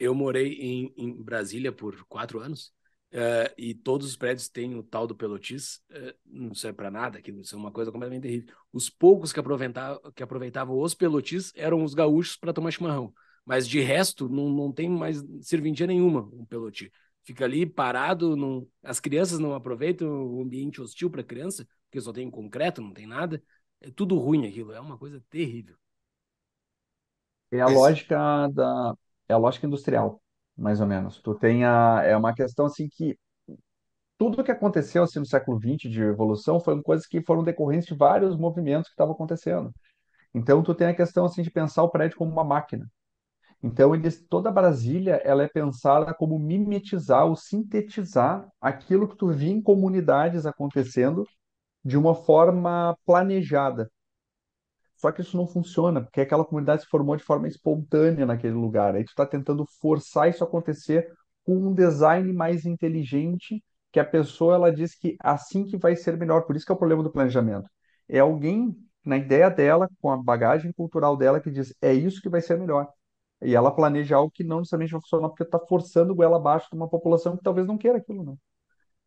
S1: Eu morei em, em Brasília por quatro anos Uh, e todos os prédios têm o tal do pelotis, uh, eh, não serve para nada, aquilo, isso é uma coisa completamente terrível. Os poucos que aproveitavam, que aproveitavam os pelotis eram os gaúchos para tomar chimarrão, mas de resto não, não tem mais serventia nenhuma um pelotis Fica ali parado, não... as crianças não aproveitam o ambiente hostil para criança, porque só tem concreto, não tem nada. É tudo ruim aquilo, é uma coisa terrível. É a
S3: lógica da é a lógica industrial mais ou menos. Tu tem a, é uma questão assim que tudo que aconteceu assim, no século XX de evolução foram coisas que foram decorrentes de vários movimentos que estavam acontecendo. Então tu tem a questão assim de pensar o prédio como uma máquina. Então eles, toda Brasília ela é pensada como mimetizar ou sintetizar aquilo que tu via em comunidades acontecendo de uma forma planejada. Só que isso não funciona, porque aquela comunidade se formou de forma espontânea naquele lugar. Aí tu está tentando forçar isso acontecer com um design mais inteligente, que a pessoa ela diz que assim que vai ser melhor. Por isso que é o problema do planejamento. É alguém na ideia dela, com a bagagem cultural dela, que diz é isso que vai ser melhor. E ela planeja algo que não necessariamente vai funcionar, porque está forçando goela abaixo de uma população que talvez não queira aquilo, não. Né?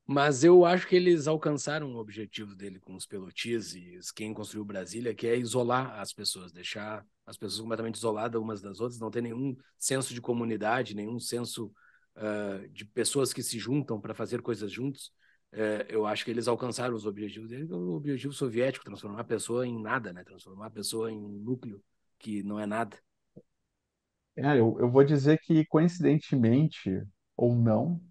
S1: Mas eu acho que eles alcançaram o objetivo dele com os pelotis e quem construiu Brasília, que é isolar as pessoas, deixar as pessoas completamente isoladas umas das outras, não ter nenhum senso de comunidade, nenhum senso uh, de pessoas que se juntam para fazer coisas juntos. Uh, eu acho que eles alcançaram os objetivos dele, é o objetivo soviético, transformar a pessoa em nada, né? transformar a pessoa em um núcleo que não é nada.
S3: É, eu, eu vou dizer que, coincidentemente ou não,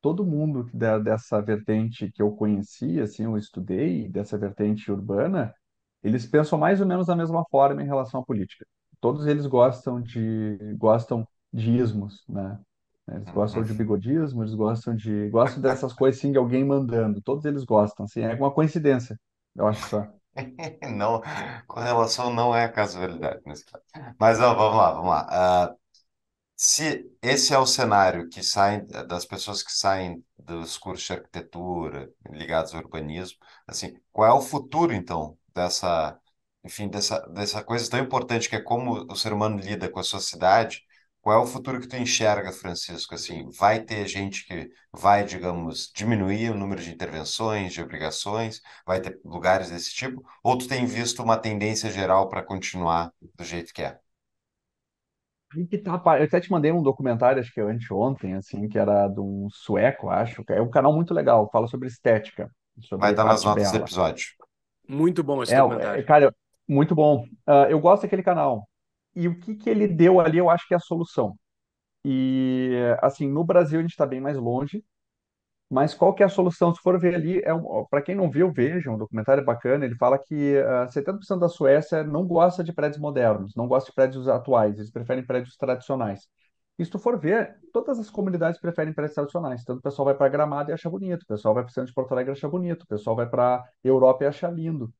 S3: todo mundo da, dessa vertente que eu conheci, assim, eu estudei, dessa vertente urbana, eles pensam mais ou menos da mesma forma em relação à política. Todos eles gostam de gostam de ismos, né? Eles gostam de uhum. bigodismo, eles gostam de gostam dessas coisas assim de alguém mandando. Todos eles gostam, assim, é uma coincidência. Eu acho
S2: só. Não, com relação não é casualidade nesse caso. Mas ó, vamos lá, vamos lá. Uh, se esse é o cenário que saem eh, das pessoas que saem dos cursos de arquitetura ligados ao urbanismo, assim, qual é o futuro então dessa, enfim, dessa dessa coisa tão importante que é como o ser humano lida com a sua cidade? Qual é o futuro que tu enxerga, Francisco? Assim, vai ter gente que vai, digamos, diminuir o número de intervenções, de obrigações, vai ter lugares desse tipo? Ou tu tem visto uma tendência geral para continuar do jeito que é?
S3: que tá, eu até te mandei um documentário, acho que anteontem, assim, que era de um sueco, acho. que É um canal muito legal, fala sobre estética. Sobre Vai estar nas notas bela. do episódio. Muito bom esse é, documentário. É, cara, muito bom. Uh, eu gosto daquele canal. E o que, que ele deu ali, eu acho que é a solução. E, assim, no Brasil a gente está bem mais longe mas qual que é a solução? Se for ver ali, é um, para quem não viu, veja, um documentário é bacana, ele fala que 70% ah, da Suécia não gosta de prédios modernos, não gosta de prédios atuais, eles preferem prédios tradicionais. E se tu for ver, todas as comunidades preferem prédios tradicionais. Então, o pessoal vai para Gramado e acha bonito, o pessoal vai para o centro de Porto Alegre e acha bonito, o pessoal vai para Europa e acha lindo.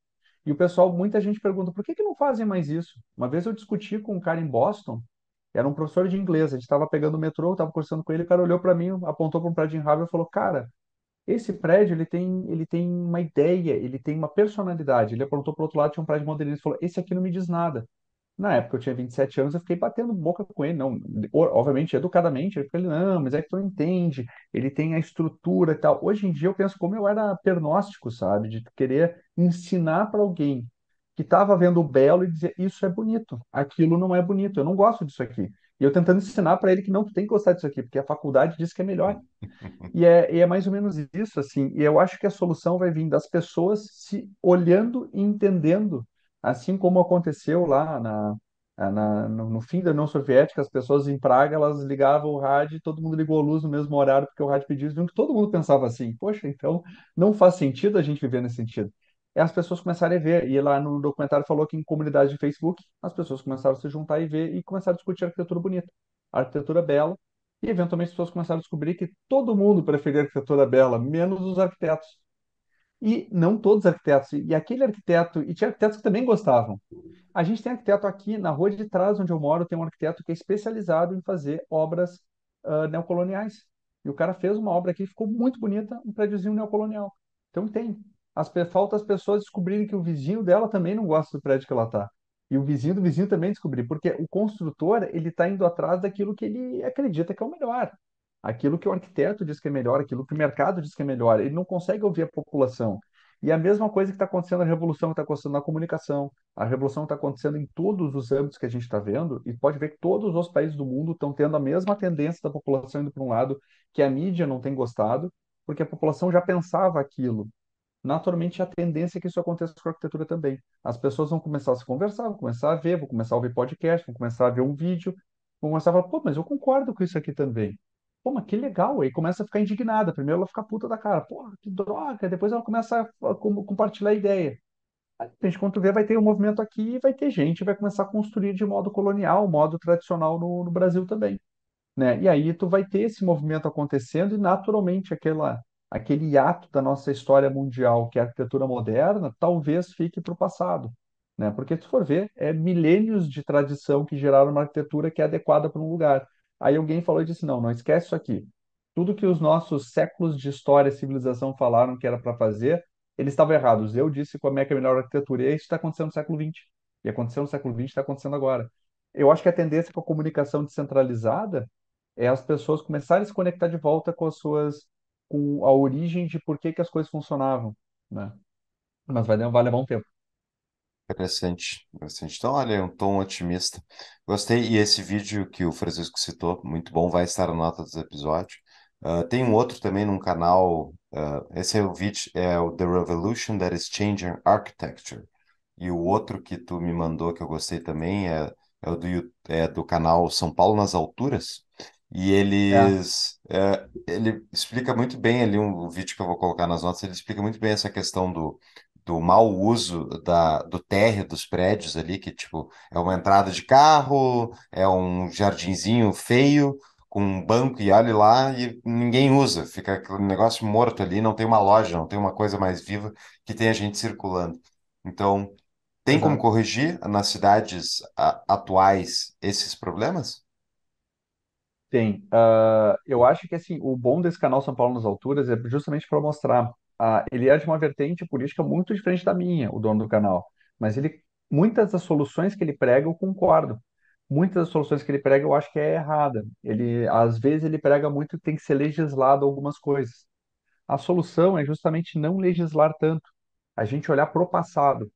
S3: E o pessoal, muita gente pergunta, por que, que não fazem mais isso? Uma vez eu discuti com um cara em Boston, era um professor de inglês, a gente estava pegando o metrô, estava conversando com ele, o cara olhou para mim, apontou para um prédio em Harvard e falou: "Cara, esse prédio ele tem, ele tem uma ideia, ele tem uma personalidade". Ele apontou para outro lado, tinha um prédio modernista, e falou: "Esse aqui não me diz nada". Na época eu tinha 27 anos, eu fiquei batendo boca com ele, não, obviamente educadamente, ele falou, não, mas é que tu não entende, ele tem a estrutura e tal. Hoje em dia eu penso como eu era pernóstico, sabe, de querer ensinar para alguém que estava vendo o belo e dizia: Isso é bonito, aquilo não é bonito, eu não gosto disso aqui. E eu tentando ensinar para ele que não, tu tem que gostar disso aqui, porque a faculdade diz que é melhor. e, é, e é mais ou menos isso, assim. E eu acho que a solução vai vir das pessoas se olhando e entendendo, assim como aconteceu lá na, na, no, no, fim da União Soviética, as pessoas em Praga elas ligavam o rádio e todo mundo ligou a luz no mesmo horário porque o rádio pediu, todo mundo pensava assim, poxa, então não faz sentido a gente viver nesse sentido. É as pessoas começaram a ver. E lá no documentário falou que em comunidade de Facebook, as pessoas começaram a se juntar e ver e começaram a discutir arquitetura bonita, arquitetura bela. E eventualmente as pessoas começaram a descobrir que todo mundo preferia arquitetura bela, menos os arquitetos. E não todos os arquitetos. E aquele arquiteto, e tinha arquitetos que também gostavam. A gente tem arquiteto aqui na rua de trás, onde eu moro, tem um arquiteto que é especializado em fazer obras uh, neocoloniais. E o cara fez uma obra aqui, ficou muito bonita, um prédiozinho neocolonial. Então tem as, falta as pessoas descobrirem que o vizinho dela também não gosta do prédio que ela está. E o vizinho do vizinho também descobrir, porque o construtor ele está indo atrás daquilo que ele acredita que é o melhor, aquilo que o arquiteto diz que é melhor, aquilo que o mercado diz que é melhor. Ele não consegue ouvir a população. E a mesma coisa que está acontecendo na revolução que está acontecendo na comunicação, a revolução está acontecendo em todos os âmbitos que a gente está vendo, e pode ver que todos os países do mundo estão tendo a mesma tendência da população indo para um lado que a mídia não tem gostado, porque a população já pensava aquilo naturalmente a tendência é que isso aconteça com a arquitetura também. As pessoas vão começar a se conversar, vão começar a ver, vão começar a ouvir podcast, vão começar a ver um vídeo, vão começar a falar, pô, mas eu concordo com isso aqui também. Pô, mas que legal. Aí começa a ficar indignada. Primeiro ela fica puta da cara. Pô, que droga. Depois ela começa a compartilhar a ideia. Aí, de repente, quando tu vê, vai ter um movimento aqui vai ter gente, vai começar a construir de modo colonial, modo tradicional no, no Brasil também. Né? E aí tu vai ter esse movimento acontecendo e naturalmente aquela aquele hiato da nossa história mundial, que é a arquitetura moderna, talvez fique para o passado. Né? Porque, se for ver, é milênios de tradição que geraram uma arquitetura que é adequada para um lugar. Aí alguém falou e disse: não, não esquece isso aqui. Tudo que os nossos séculos de história e civilização falaram que era para fazer, eles estavam errados. Eu disse como é que é a melhor arquitetura. E é isso está acontecendo no século XX. E aconteceu no século XX, está acontecendo agora. Eu acho que a tendência com a comunicação descentralizada é as pessoas começarem a se conectar de volta com as suas com a origem de por que que as coisas funcionavam, né? Mas vai, vai levar um tempo.
S2: Interessante, interessante. Então, olha, é um tom otimista. Gostei, e esse vídeo que o Francisco citou, muito bom, vai estar na nota dos episódios. Uh, tem um outro também num canal, uh, esse é o vídeo, é o The Revolution That is Changing Architecture. E o outro que tu me mandou, que eu gostei também, é, é, do, é do canal São Paulo nas Alturas, e é. eles. É, ele explica muito bem ali, um, um, vídeo que eu vou colocar nas notas, ele explica muito bem essa questão do, do mau uso da, do térreo dos prédios ali, que tipo, é uma entrada de carro, é um jardinzinho feio, com um banco e olhe lá e ninguém usa, fica aquele negócio morto ali, não tem uma loja, não tem uma coisa mais viva que a gente circulando. Então, tem como corrigir nas cidades a, atuais esses problemas? Tem. Uh, ah, eu acho que assim, o bom desse canal São
S3: Paulo nas Alturas é justamente para mostrar. Uh, ele é de uma vertente política muito diferente da minha, o dono do canal. Mas ele, muitas das soluções que ele prega, eu concordo. Muitas das soluções que ele prega, eu acho que é errada. Ele, às vezes, ele prega muito que tem que ser legislado algumas coisas. A solução é justamente não legislar tanto. A gente olhar para o passado.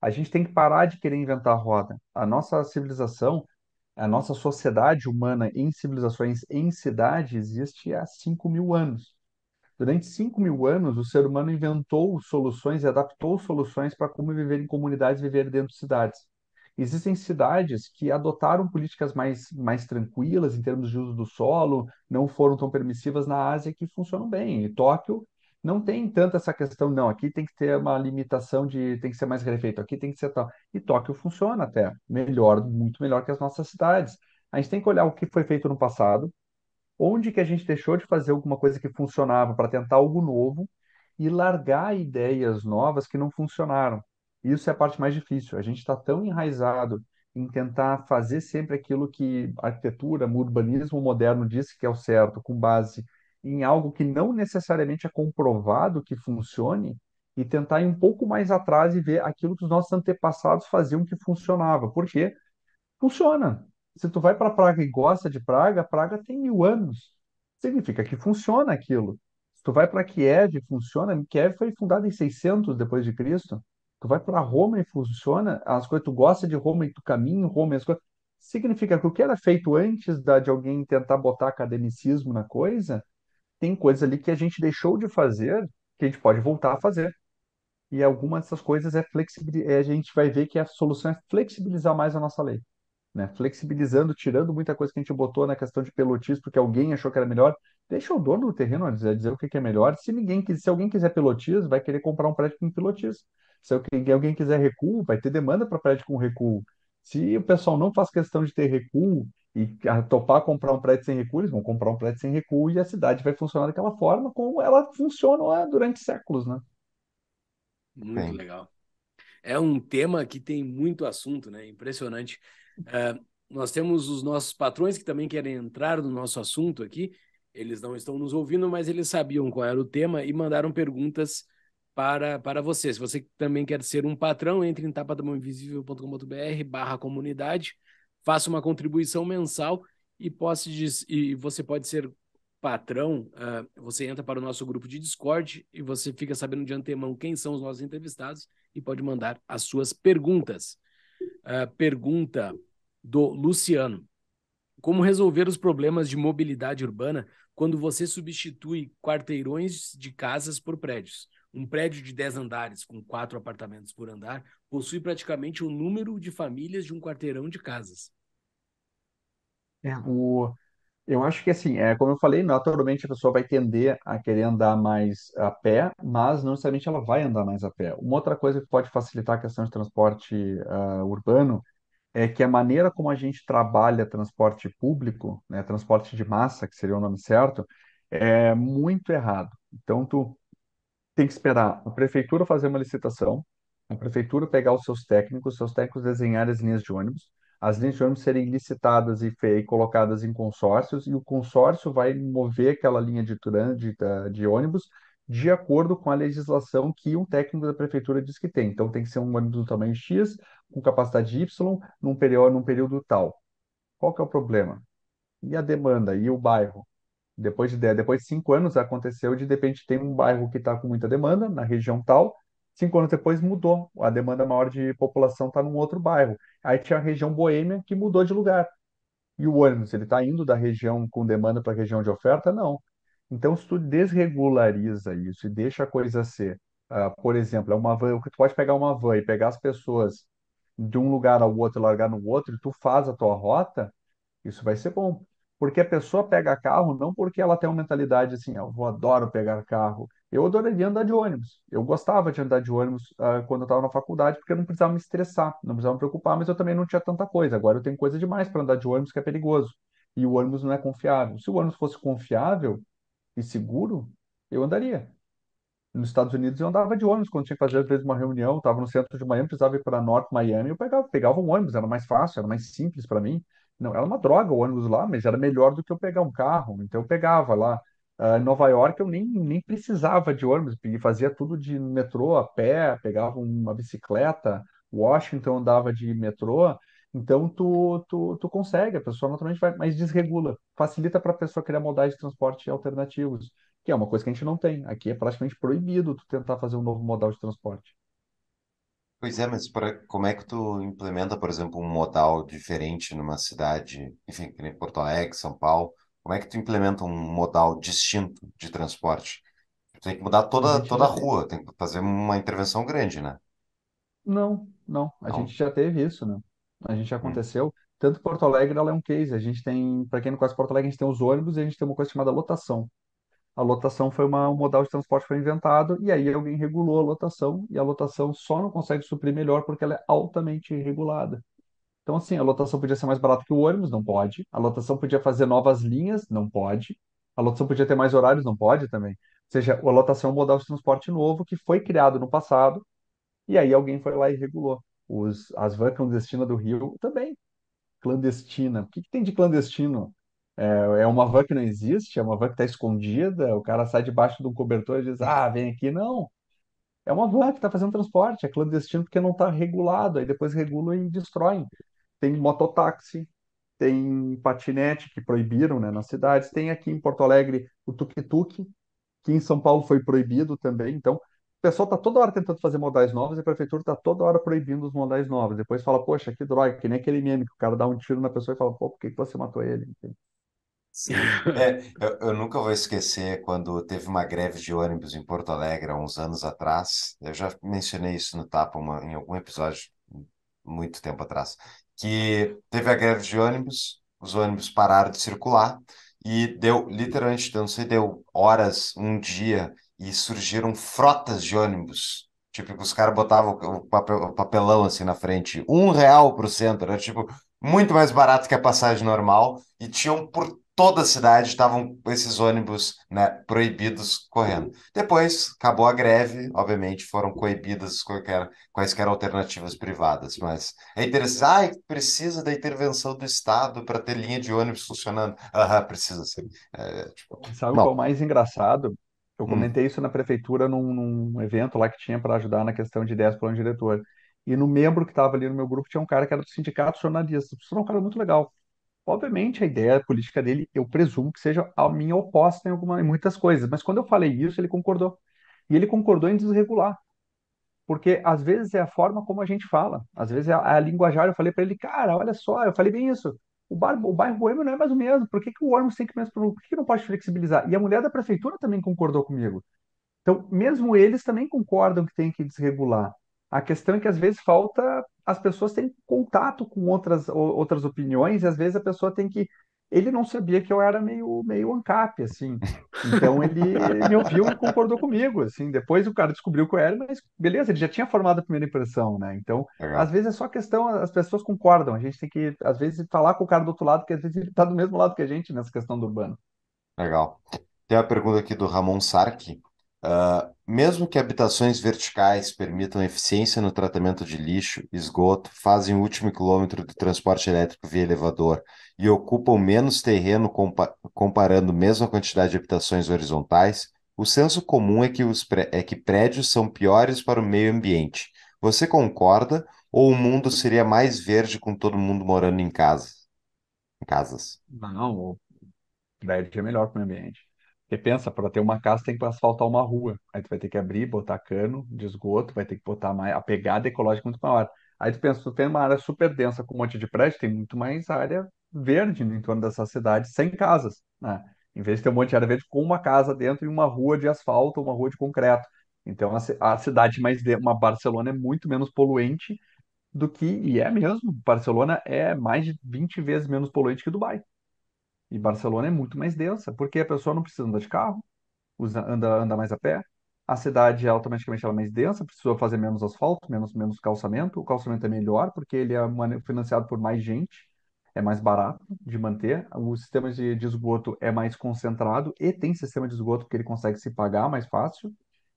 S3: A gente tem que parar de querer inventar a roda. A nossa civilização a nossa sociedade humana em civilizações, em cidade, existe há 5 mil anos. Durante 5 mil anos, o ser humano inventou soluções e adaptou soluções para como viver em comunidades e viver dentro de cidades. Existem cidades que adotaram políticas mais, mais tranquilas em termos de uso do solo, não foram tão permissivas na Ásia, que funcionam bem. E Tóquio não tem tanta essa questão, não, aqui tem que ter uma limitação de, tem que ser mais refeito, aqui tem que ser tal. E Tóquio funciona até melhor, muito melhor que as nossas cidades. A gente tem que olhar o que foi feito no passado, onde que a gente deixou de fazer alguma coisa que funcionava para tentar algo novo e largar ideias novas que não funcionaram. Isso é a parte mais difícil. A gente está tão enraizado em tentar fazer sempre aquilo que arquitetura, urbanismo moderno disse que é o certo, com base em algo que não necessariamente é comprovado que funcione e tentar ir um pouco mais atrás e ver aquilo que os nossos antepassados faziam que funcionava. Por quê? Funciona. Se tu vai para praga e gosta de praga, praga tem mil anos. Significa que funciona aquilo. Se tu vai para Kiev, funciona. Kiev foi fundada em 600 depois de Cristo. Tu vai para Roma e funciona. As coisas tu gosta de Roma e tu caminha em Roma e as coisas significa que o que era feito antes da, de alguém tentar botar academicismo na coisa tem coisas ali que a gente deixou de fazer que a gente pode voltar a fazer. E algumas dessas coisas é flexibilizar, é, a gente vai ver que a solução é flexibilizar mais a nossa lei. Né? Flexibilizando, tirando muita coisa que a gente botou na questão de pelotismo, porque alguém achou que era melhor. Deixa o dono do terreno dizer, né, dizer o que é melhor. Se ninguém se alguém quiser pelotismo, vai querer comprar um prédio com pelotismo. Se alguém quiser recuo, vai ter demanda para prédio com recuo. Se o pessoal não faz questão de ter recuo e a topar comprar um prédio sem recuo, eles vão comprar um prédio sem recuo e a cidade vai funcionar daquela forma como ela funcionou durante séculos, né?
S1: Muito legal. É um tema que tem muito assunto, né? Impressionante. É, nós temos os nossos patrões que também querem entrar no nosso assunto aqui. Eles não estão nos ouvindo, mas eles sabiam qual era o tema e mandaram perguntas para, para você. Se você também quer ser um patrão, entre em tapatamoinvisível.com.br barra comunidade faça uma contribuição mensal e, e você pode ser patrão, uh, você entra para o nosso grupo de Discord e você fica sabendo de antemão quem são os nossos entrevistados e pode mandar as suas perguntas. Uh, pergunta do Luciano: Como resolver os problemas de mobilidade urbana quando você substitui quarteirões de casas por prédios? Um prédio de 10 andares, com quatro apartamentos por andar, possui praticamente o número de famílias de um quarteirão de casas.
S3: É, o... Eu acho que assim, é, como eu falei, naturalmente a pessoa vai tender a querer andar mais a pé, mas não necessariamente ela vai andar mais a pé. Uma outra coisa que pode facilitar a questão de transporte uh, urbano é que a maneira como a gente trabalha transporte público, né, transporte de massa, que seria o nome certo, é muito errado. Então, tu tem que esperar a prefeitura fazer uma licitação, a prefeitura pegar os seus técnicos, seus técnicos desenharem as linhas de ônibus, as linhas de ônibus serem licitadas e, e colocadas em consórcios, e o consórcio vai mover aquela linha de, de, de ônibus de acordo com a legislação que um técnico da prefeitura diz que tem. Então tem que ser um ônibus do tamanho X, com capacidade Y, num período, num período tal. Qual que é o problema? E a demanda? E o bairro? Depois de, é, depois de cinco anos, aconteceu de, de repente, tem um bairro que está com muita demanda na região tal. Cinco anos depois mudou. A demanda maior de população está num outro bairro. Aí tinha a região boêmia que mudou de lugar. E o ônibus, ele está indo da região com demanda para a região de oferta? Não. Então, se tu desregulariza isso e deixa a coisa ser, ah, por exemplo, é uma van, tu pode pegar uma van e pegar as pessoas de um lugar ao outro e largar no outro, e tu faz a tua rota, isso vai ser bom porque a pessoa pega carro não porque ela tem uma mentalidade assim, ah, eu vou adoro pegar carro. Eu adoraria andar de ônibus. Eu gostava de andar de ônibus ah, quando eu estava na faculdade, porque eu não precisava me estressar, não precisava me preocupar, mas eu também não tinha tanta coisa. Agora eu tenho coisa demais para andar de ônibus que é perigoso. E o ônibus não é confiável. Se o ônibus fosse confiável e seguro, eu andaria. Nos Estados Unidos eu andava de ônibus quando tinha que fazer às vezes uma reunião, estava no centro de Miami, precisava ir para Norte Miami, eu pegava, pegava um ônibus, era mais fácil, era mais simples para mim. Não, era uma droga o ônibus lá, mas era melhor do que eu pegar um carro. Então eu pegava lá. Ah, em Nova York eu nem, nem precisava de ônibus, fazia tudo de metrô, a pé, pegava uma bicicleta. Washington andava de metrô. Então tu, tu, tu consegue, a pessoa naturalmente vai, mas desregula, facilita para a pessoa criar modais de transporte alternativos, que é uma coisa que a gente não tem. Aqui é praticamente proibido tu tentar fazer um novo modal de transporte.
S2: Pois é, mas pra, como é que tu implementa, por exemplo, um modal diferente numa cidade, enfim, que nem Porto Alegre, São Paulo? Como é que tu implementa um modal distinto de transporte? Tu tem que mudar toda, gente toda a já teve. rua, tem que fazer uma intervenção grande, né?
S3: Não, não. A Não? gente já teve isso, né? A gente já hum. aconteceu. Tanto Porto Alegre, ela é um case. A gente tem, para quem não conhece Porto Alegre, a gente tem os ônibus e a gente tem uma coisa chamada lotação. A lotação foi uma, um modal de transporte que foi inventado e aí alguém regulou a lotação e a lotação só não consegue suprir melhor porque ela é altamente regulada. Então, assim, a lotação podia ser mais barata que o ônibus, não pode. A lotação podia fazer novas linhas, não pode. A lotação podia ter mais horários, não pode também. Ou seja, a lotação é um modal de transporte novo que foi criado no passado e aí alguém foi lá e regulou. Os, as vans clandestinas do Rio também. Clandestina. O que, que tem de clandestino? É, é, uma van que não existe, é uma van que está escondida, o cara sai debaixo de um cobertor e diz, ah, vem aqui. Não, é uma van que está fazendo transporte, é clandestino porque não está regulado, aí depois regulam e destroem. Tem mototáxi, tem patinete que proibiram, né, nas cidades, tem aqui em Porto Alegre o tuk-tuk, que em São Paulo foi proibido também, então o pessoal está toda hora tentando fazer modais novos e a prefeitura está toda hora proibindo os modais novos. Depois fala, poxa, que droga, que nem aquele meme que o cara dá um tiro na pessoa e fala, pô, por que, você matou ele?
S2: Entendeu? Sim. É, eu, eu, nunca vou esquecer quando teve uma greve de ônibus em Porto Alegre, há uns anos atrás. Eu já mencionei isso no Tapa uma, em algum episódio, muito tempo atrás. Que teve a greve de ônibus, os ônibus pararam de circular e deu, literalmente, não sei, deu horas, um dia, e surgiram frotas de ônibus Tipo, os caras botavam o papelão assim na frente, um real pro centro, era tipo muito mais barato que a passagem normal, e tinham por toda a cidade estavam esses ônibus né, proibidos correndo. Depois acabou a greve, obviamente foram coibidas qualquer, quaisquer alternativas privadas, mas é interessante. Ah, precisa da intervenção do Estado para ter linha de ônibus funcionando. Ah, precisa sim. É, tipo, Sabe o que é o mais engraçado?
S3: Eu hum. comentei hum. isso na prefeitura num, num, evento lá que tinha para ajudar na questão de ideias para um diretor. E no membro que estava ali no meu grupo tinha um cara que era do sindicato jornalista. Isso é um cara muito legal. Obviamente, a ideia política dele, eu presumo que seja a minha oposta em, alguma, em muitas coisas, mas quando eu falei isso, ele concordou. E ele concordou em desregular. Porque às vezes é a forma como a gente fala, às vezes é a, é a linguajar. Eu falei para ele, cara, olha só, eu falei bem isso. O, bar, o bairro boêmio não é mais o mesmo. Por que, que o ônibus tem que mesmo? Por que, que não pode flexibilizar? E a mulher da prefeitura também concordou comigo. Então, mesmo eles também concordam que tem que desregular. A questão é que às vezes falta as pessoas têm contato com outras, outras opiniões, e às vezes a pessoa tem que. Ele não sabia que eu era meio, meio ANCAP, assim. Então ele me ouviu e concordou comigo, assim. Depois o cara descobriu que eu era, mas beleza, ele já tinha formado a primeira impressão, né? Então, Legal. às vezes é só questão, as pessoas concordam. A gente tem que, às vezes, falar com o cara do outro lado, que às vezes ele está do mesmo lado que a gente nessa questão do urbano.
S2: Legal. Tem a pergunta aqui do Ramon Sark. Uh, ah, mesmo que habitações verticais permitam eficiência no tratamento de lixo, esgoto, fazem o último quilômetro do transporte elétrico via elevador e ocupam menos terreno compa comparando mesmo a quantidade de habitações horizontais, o senso comum é que, os é que prédios são piores para o meio ambiente. Você concorda ou o mundo seria mais verde com todo mundo morando em casa? Em casas.
S3: Não, o prédio é melhor para o meio ambiente. Porque pensa, para ter uma casa tem que asfaltar uma rua. Aí tu vai ter que abrir, botar cano de esgoto, vai ter que botar mais, a pegada ecológica é muito maior. Aí tu pensa, tu tem uma área super densa com um monte de prédio, tem muito mais área verde em torno dessa cidade, sem casas, né? Em vez de ter um monte de área verde com uma casa dentro e uma rua de asfalto, uma rua de concreto. Então a, cidade mais de uma Barcelona é muito menos poluente do que e é mesmo. Barcelona é mais de 20 vezes menos poluente que Dubai. E Barcelona é muito mais densa, porque a pessoa não precisa andar de carro, usa, anda, anda mais a pé. A cidade automaticamente ela é mais densa, precisa fazer menos asfalto, menos, menos calçamento. O calçamento é melhor, porque ele é financiado por mais gente, é mais barato de manter. O sistema de, de esgoto é mais concentrado e tem sistema de esgoto que ele consegue se pagar mais fácil.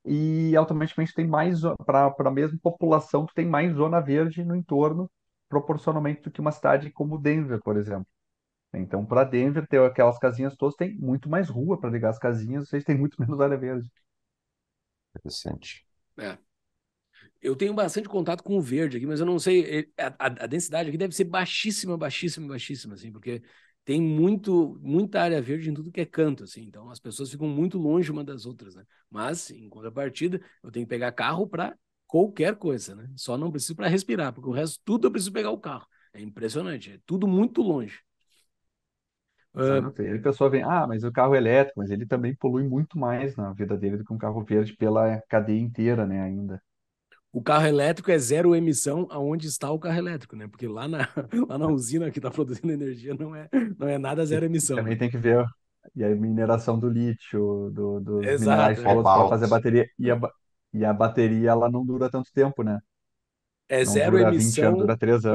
S3: E automaticamente tem mais, para a mesma população, tu tem mais zona verde no entorno, proporcionalmente do que uma cidade como Denver, por exemplo. Então, para Denver, ter aquelas casinhas todas, tem muito mais rua para ligar as casinhas, ou seja, tem muito menos área
S2: verde. Interessante.
S1: É. Eu tenho bastante contato com o verde aqui, mas eu não sei. Eh, a, a, densidade aqui deve ser baixíssima, baixíssima, baixíssima, assim, porque tem muito, muita área verde em tudo que é canto, assim. Então as pessoas ficam muito longe uma das outras, né? Mas, em contrapartida, eu tenho que pegar carro para qualquer coisa, né? Só não preciso para respirar, porque o resto tudo eu preciso pegar o carro. É impressionante, é tudo muito longe
S3: ele E aí a pessoa vem, ah, mas o carro é elétrico, mas ele também polui muito mais na vida dele do que um carro verde pela cadeia inteira, né, ainda.
S1: O carro elétrico é zero emissão aonde está o carro elétrico, né? Porque lá na, lá na usina que está produzindo energia não é, não é nada zero emissão. também
S3: né? tem que ver e a mineração do lítio, do, dos Exato, minerais é. para fazer a bateria. E a, é. e a bateria ela não dura tanto tempo, né? É zero emissão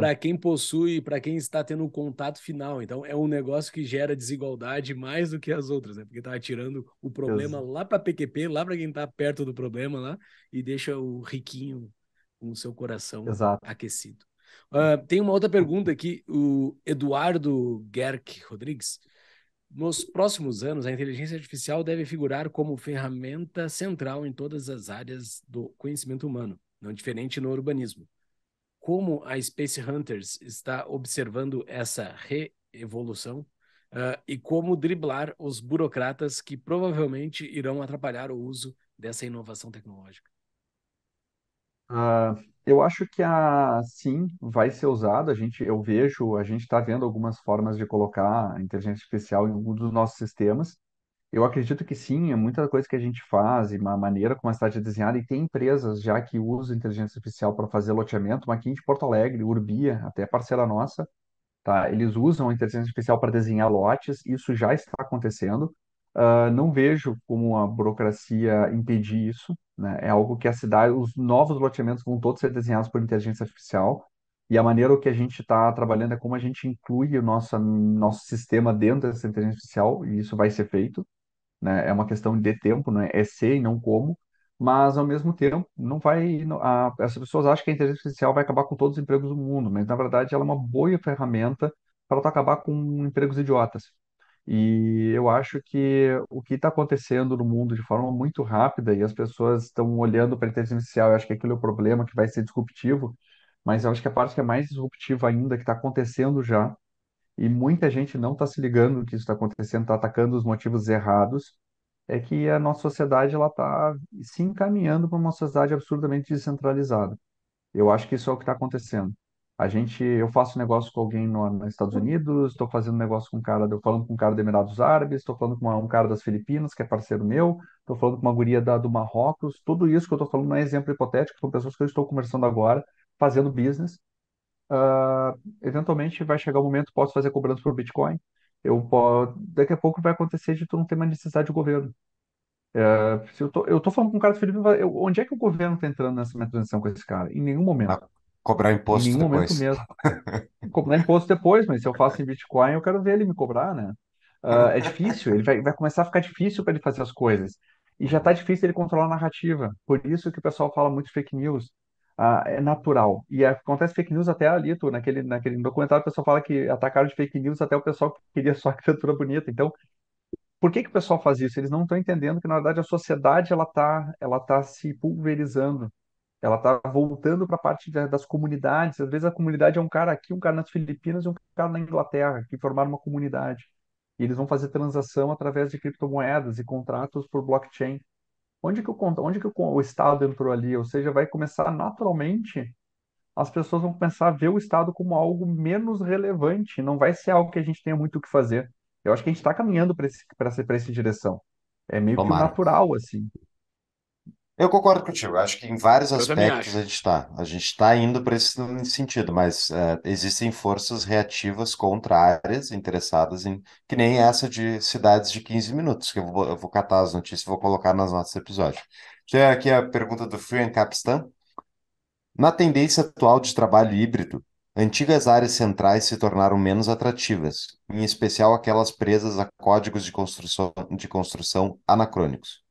S3: para
S1: quem possui, para quem está tendo um contato final. Então, é um negócio que gera desigualdade mais do que as outras, né? Porque está tirando o problema lá para PQP, lá para quem está perto do problema lá, e deixa o riquinho com o seu coração Exato. aquecido. Uh, tem uma outra pergunta aqui, o Eduardo Guerque Rodrigues. Nos próximos anos, a inteligência artificial deve figurar como ferramenta central em todas as áreas do conhecimento humano, não diferente no urbanismo como a Space Hunters está observando essa reevolução uh, e como driblar os burocratas que provavelmente irão atrapalhar o uso dessa inovação tecnológica?
S3: Uh, eu acho que a sim vai ser usada. A gente, eu vejo, a gente está vendo algumas formas de colocar a inteligência artificial em um dos nossos sistemas. Eu acredito que sim, é muita coisa que a gente faz, e uma maneira como a cidade é desenhada, e tem empresas já que usam inteligência artificial para fazer loteamento, mas aqui em Porto Alegre, Urbia, até parceira nossa, tá? Eles usam a inteligência artificial para desenhar lotes, isso já está acontecendo. Ah, não vejo como a burocracia impedir isso, né? É algo que a cidade, os novos loteamentos vão todos ser desenhados por inteligência artificial, e a maneira que a gente está trabalhando é como a gente inclui o nosso, nosso sistema dentro dessa inteligência artificial, e isso vai ser feito né? É uma questão de tempo, né? É ser e não como, mas ao mesmo tempo não vai. a- as pessoas acham que a inteligência artificial vai acabar com todos os empregos do mundo, mas na verdade ela é uma boa ferramenta para acabar com empregos idiotas. E eu acho que o que está acontecendo no mundo de forma muito rápida e as pessoas estão olhando para a inteligência artificial, eu acho que aquilo é o problema que vai ser disruptivo, mas eu acho que a parte que é mais disruptiva ainda, que está acontecendo já, e muita gente não está se ligando que isso está acontecendo, está atacando os motivos errados, é que a nossa sociedade ela está se encaminhando para uma sociedade absurdamente descentralizada. Eu acho que isso é o que está acontecendo. A gente, eu faço negócio com alguém no, nos Estados Unidos, estou fazendo negócio com um cara, estou falando com um cara dos Emirados Árabes, estou falando com uma, um cara das Filipinas, que é parceiro meu, estou falando com uma guria da, do Marrocos. Tudo isso que eu estou falando não é exemplo hipotético, são pessoas que eu estou conversando agora, fazendo business, ah, eventualmente vai chegar o momento, posso fazer cobrança por Bitcoin. Eu posso, daqui a pouco vai acontecer de tu não ter mais necessidade de governo. É, se eu tô, eu tô falando com o cara do Felipe, eu- onde é que o governo tá entrando nessa minha transição com esse cara? Em nenhum momento.
S2: Cobrar imposto. Em nenhum momento depois. mesmo.
S3: Cobrar imposto depois, mas se eu faço em Bitcoin, eu quero ver ele me cobrar, né? Ah, é difícil, ele vai, vai começar a ficar difícil para ele fazer as coisas. E já tá difícil ele controlar a narrativa. Por isso que o pessoal fala muito fake news ah, é natural. E acontece fake news até ali, tu, naquele, naquele documentário, o pessoal fala que atacaram de fake news até o pessoal que queria só arquitetura bonita. Então, por que que o pessoal faz isso? Eles não estão entendendo que, na verdade, a sociedade ela está ela tá se pulverizando. Ela está voltando para a parte das comunidades. Às vezes a comunidade é um cara aqui, um cara nas Filipinas e um cara na Inglaterra, que formaram uma comunidade. E eles vão fazer transação através de criptomoedas e contratos por blockchain. Onde que o, onde que o, o Estado entrou ali? Ou seja, vai começar naturalmente, as pessoas vão começar a ver o Estado como algo menos relevante, não vai ser algo que a gente tenha muito o que fazer. Eu acho que a gente está caminhando para essa direção. É meio Tomara. que natural, assim.
S2: Eu concordo contigo. Acho que em vários eu aspectos a gente está. A gente está indo para esse sentido, mas uh, existem forças reativas contrárias, interessadas em. Que nem essa de cidades de 15 minutos, que eu vou, eu vou catar as notícias e vou colocar nas notas do episódio. Tem aqui a pergunta do Free Capstan. Na tendência atual de trabalho híbrido, antigas áreas centrais se tornaram menos atrativas, em especial aquelas presas a códigos de construção, de construção anacrônicos.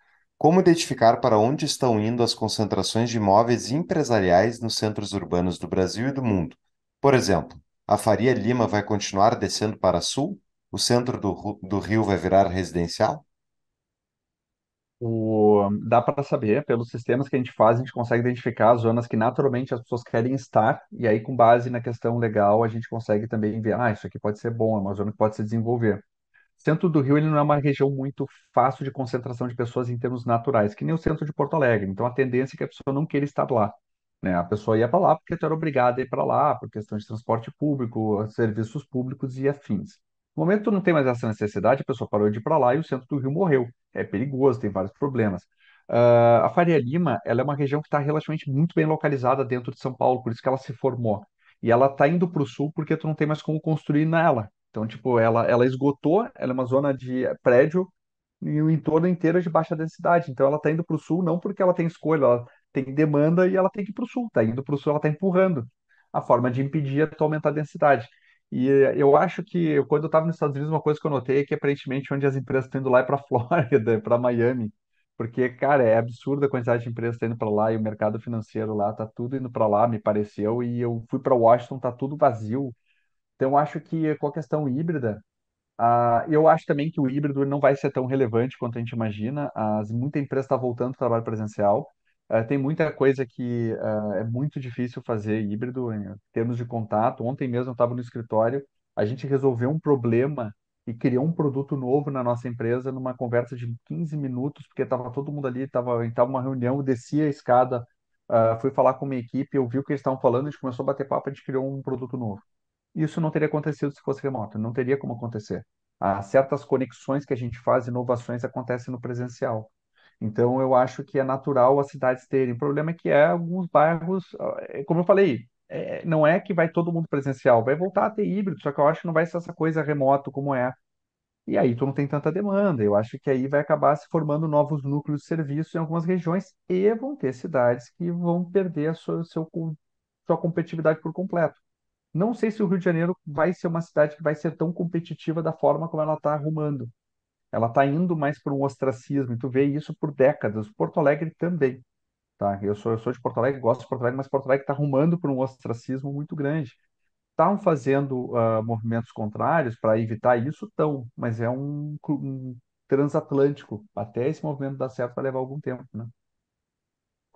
S2: Como identificar para onde estão indo as concentrações de imóveis empresariais nos centros urbanos do Brasil e do mundo? Por exemplo, a Faria Lima vai continuar descendo para sul? O centro do, do Rio vai virar residencial?
S3: O, dá para saber, pelos sistemas que a gente faz, a gente consegue identificar as zonas que naturalmente as pessoas querem estar, e aí, com base na questão legal, a gente consegue também ver, ah, isso aqui pode ser bom, é uma zona que pode se desenvolver centro do Rio ele não é uma região muito fácil de concentração de pessoas em termos naturais, que nem o centro de Porto Alegre. Então a tendência é que a pessoa não queira estar lá. Né? A pessoa ia para lá porque era obrigada a ir para lá, por questão de transporte público, serviços públicos e afins. No momento que não tem mais essa necessidade, a pessoa parou de ir para lá e o centro do Rio morreu. É perigoso, tem vários problemas. Uh, a Faria Lima ela é uma região que está relativamente muito bem localizada dentro de São Paulo, por isso que ela se formou. E ela está indo para o sul porque tu não tem mais como construir nela. Então, tipo, ela, ela esgotou, ela é uma zona de prédio e o entorno inteiro é de baixa densidade. Então, ela está indo para o sul não porque ela tem escolha, ela tem demanda e ela tem que ir para o sul. Está indo para o sul, ela está empurrando. A forma de impedir é tu aumentar a densidade. E eh, eu acho que quando eu estava nos Estados Unidos, uma coisa que eu notei é que aparentemente onde as empresas estão indo lá é para Flórida, é para Miami. Porque, cara, é absurda a quantidade de empresas tá indo para lá e o mercado financeiro lá está tudo indo para lá, me pareceu. E eu fui para Washington, está tudo vazio. Então, acho que com a questão híbrida, eu acho também que o híbrido não vai ser tão relevante quanto a gente imagina. As, muita empresa está voltando ao trabalho presencial. É, tem muita coisa que é, é muito difícil fazer híbrido em termos de contato. Ontem mesmo eu estava no escritório, a gente resolveu um problema e criou um produto novo na nossa empresa numa conversa de 15 minutos, porque estava todo mundo ali, estava tava uma reunião, descia desci a escada, ah, fui falar com minha equipe, eu vi o que eles estavam falando, a gente começou a bater papo, a gente criou um produto novo. Isso não teria acontecido se fosse remoto, não teria como acontecer. Há certas conexões que a gente faz, inovações acontecem no presencial. Então, eu acho que é natural as cidades terem. O problema é que é alguns bairros, eh, eh, como eu falei, é, não é que vai todo mundo presencial, vai voltar a ter híbrido, só que eu acho que não vai ser essa coisa remoto como é. E aí tu não tem tanta demanda. Eu acho que aí vai acabar se formando novos núcleos de serviço em algumas regiões e vão ter cidades que vão perder a sua, seu, sua competitividade por completo. Não sei se o Rio de Janeiro vai ser uma cidade que vai ser tão competitiva da forma como ela está arrumando. Ela está indo mais para um ostracismo, e tu vê isso por décadas. Porto Alegre também. Tá? Eu, sou, eu sou de Porto Alegre, gosto de Porto Alegre, mas Porto Alegre está arrumando para um ostracismo muito grande. Estão fazendo uh, movimentos contrários para evitar isso? Estão, mas é um, um transatlântico. Até esse movimento dar certo vai levar algum tempo, né?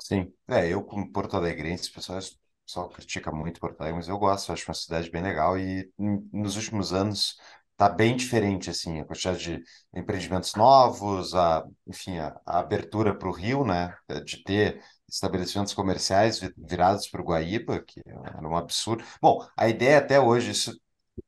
S2: Sim. É, eu como porto-alegrense, pessoal pessoal critica muito Porto Alegre, mas eu gosto, acho uma cidade bem legal e nos últimos anos está bem diferente assim, a quantidade de empreendimentos novos, a, enfim, a, a abertura para o Rio, né, de ter estabelecimentos comerciais virados para o Guaíba, que era um absurdo. Bom, a ideia até hoje, isso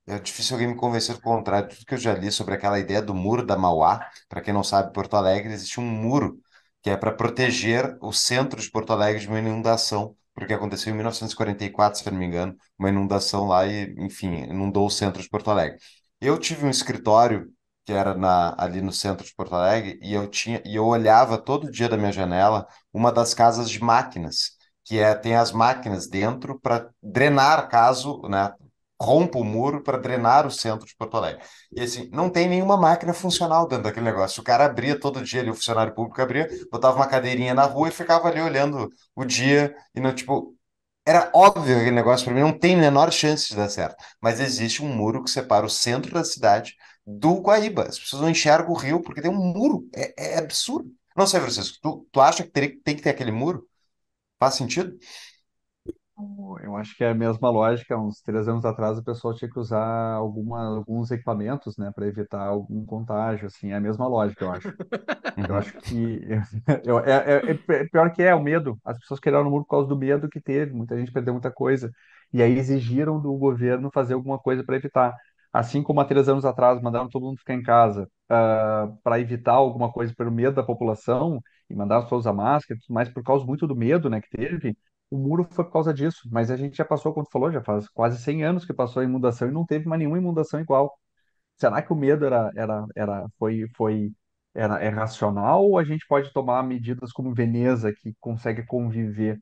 S2: é difícil alguém me convencer do contrário, tudo que eu já li sobre aquela ideia do muro da Mauá, para quem não sabe, Porto Alegre existe um muro que é para proteger o centro de Porto Alegre de uma inundação porque aconteceu em 1944, se não me engano, uma inundação lá e, enfim, inundou o centro de Porto Alegre. Eu tive um escritório que era na, ali no centro de Porto Alegre e eu tinha e eu olhava todo dia da minha janela uma das casas de máquinas que é tem as máquinas dentro para drenar caso né rompa o muro para drenar o centro de Porto Alegre. E assim, não tem nenhuma máquina funcional dentro daquele negócio. O cara abria todo dia ali, o funcionário público abria, botava uma cadeirinha na rua e ficava ali olhando o dia e não, tipo. Era óbvio aquele negócio para mim, não tem menor chance de dar certo. Mas existe um muro que separa o centro da cidade do Guaíba. As pessoas não enxergam o rio porque tem um muro. É, é absurdo. Não sei, Francisco, tu, tu acha que teria, tem que ter aquele muro? Faz sentido? Eu
S3: acho que é a mesma lógica. Uns três anos atrás, o pessoal tinha que usar alguma, alguns equipamentos, né, para evitar algum contágio. Assim, é a mesma lógica, eu acho. Eu uhum. acho que eu- é, é, é- é pior que é o medo. As pessoas quebraram o muro por causa do medo que teve. Muita gente perdeu muita coisa. E aí exigiram do governo fazer alguma coisa para evitar. Assim como há três anos atrás mandaram todo mundo ficar em casa ah, para evitar alguma coisa pelo medo da população e mandaram as pessoas usar máscara, e tudo mais por causa muito do medo, né, que teve. O muro foi por causa disso, mas a gente já passou, como tu falou, já faz quase 100 anos que passou a inundação e não teve mais nenhuma inundação igual. Será que o medo era, era, era, foi, foi, era, é racional ou a gente pode tomar medidas como Veneza, que consegue conviver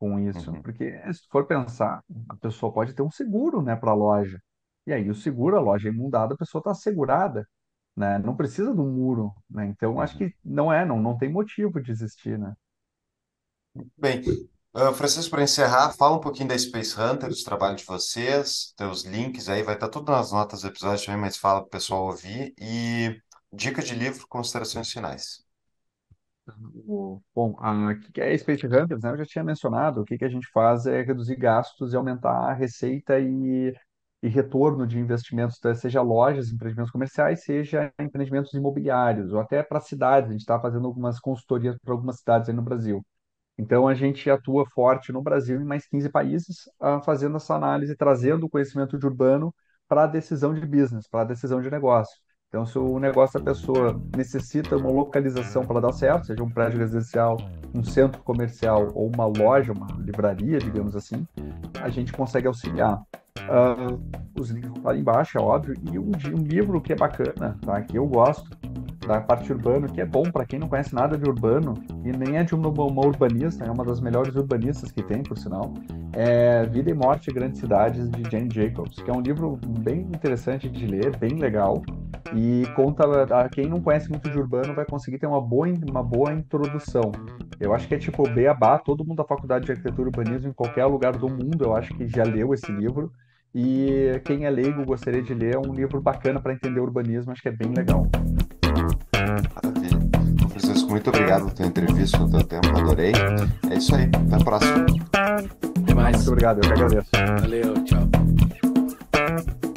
S3: com isso? Uhum. Porque se tu for pensar, a pessoa pode ter um seguro, né, para a loja. E aí o seguro, a loja é inundada, a pessoa está segurada, né? Não precisa do muro, né? Então acho uhum. que não é, não, não tem motivo de existir, né?
S2: Bem, ah, Francisco, para encerrar, fala um pouquinho da Space Hunter, do trabalho de vocês, teus links aí, vai estar tá tudo nas notas do episódio também, mas fala para o pessoal ouvir. E dica de livro, considerações finais. Bom,
S3: o que é Space Hunters, né? Eu já tinha mencionado, o que, a gente faz é reduzir gastos e aumentar a receita e, e retorno de investimentos, tá? seja lojas, empreendimentos comerciais, seja empreendimentos imobiliários, ou até para cidades. A gente está fazendo algumas consultorias para algumas cidades aí no Brasil. Então, a gente atua forte no Brasil, em mais 15 países, ah, fazendo essa análise, trazendo o conhecimento de urbano para a decisão de business, para a decisão de negócio. Então, se o negócio da pessoa necessita uma localização para dar certo, seja um prédio residencial, um centro comercial ou uma loja, uma livraria, digamos assim, a gente consegue auxiliar. Uh, os livros lá embaixo, é óbvio, e um, um livro que é bacana, tá? que eu gosto, da parte urbana, que é bom para quem não conhece nada de urbano e nem é de uma, uma, urbanista, é uma das melhores urbanistas que tem, por sinal, é Vida e Morte Grandes Cidades, de Jane Jacobs, que é um livro bem interessante de ler, bem legal, e conta, a quem não conhece muito de urbano vai conseguir ter uma boa, uma boa introdução. Eu acho que é tipo beabá, todo mundo da faculdade de arquitetura e urbanismo em qualquer lugar do mundo, eu acho que já leu esse livro, e quem é leigo gostaria de ler, é um livro bacana para entender urbanismo, acho que é bem legal.
S2: Maravilha. Então, Francisco, muito obrigado pela tua entrevista, pelo teu tempo, adorei. É isso aí, até a próxima. Até mais. Muito obrigado, eu que agradeço.
S1: Valeu, tchau.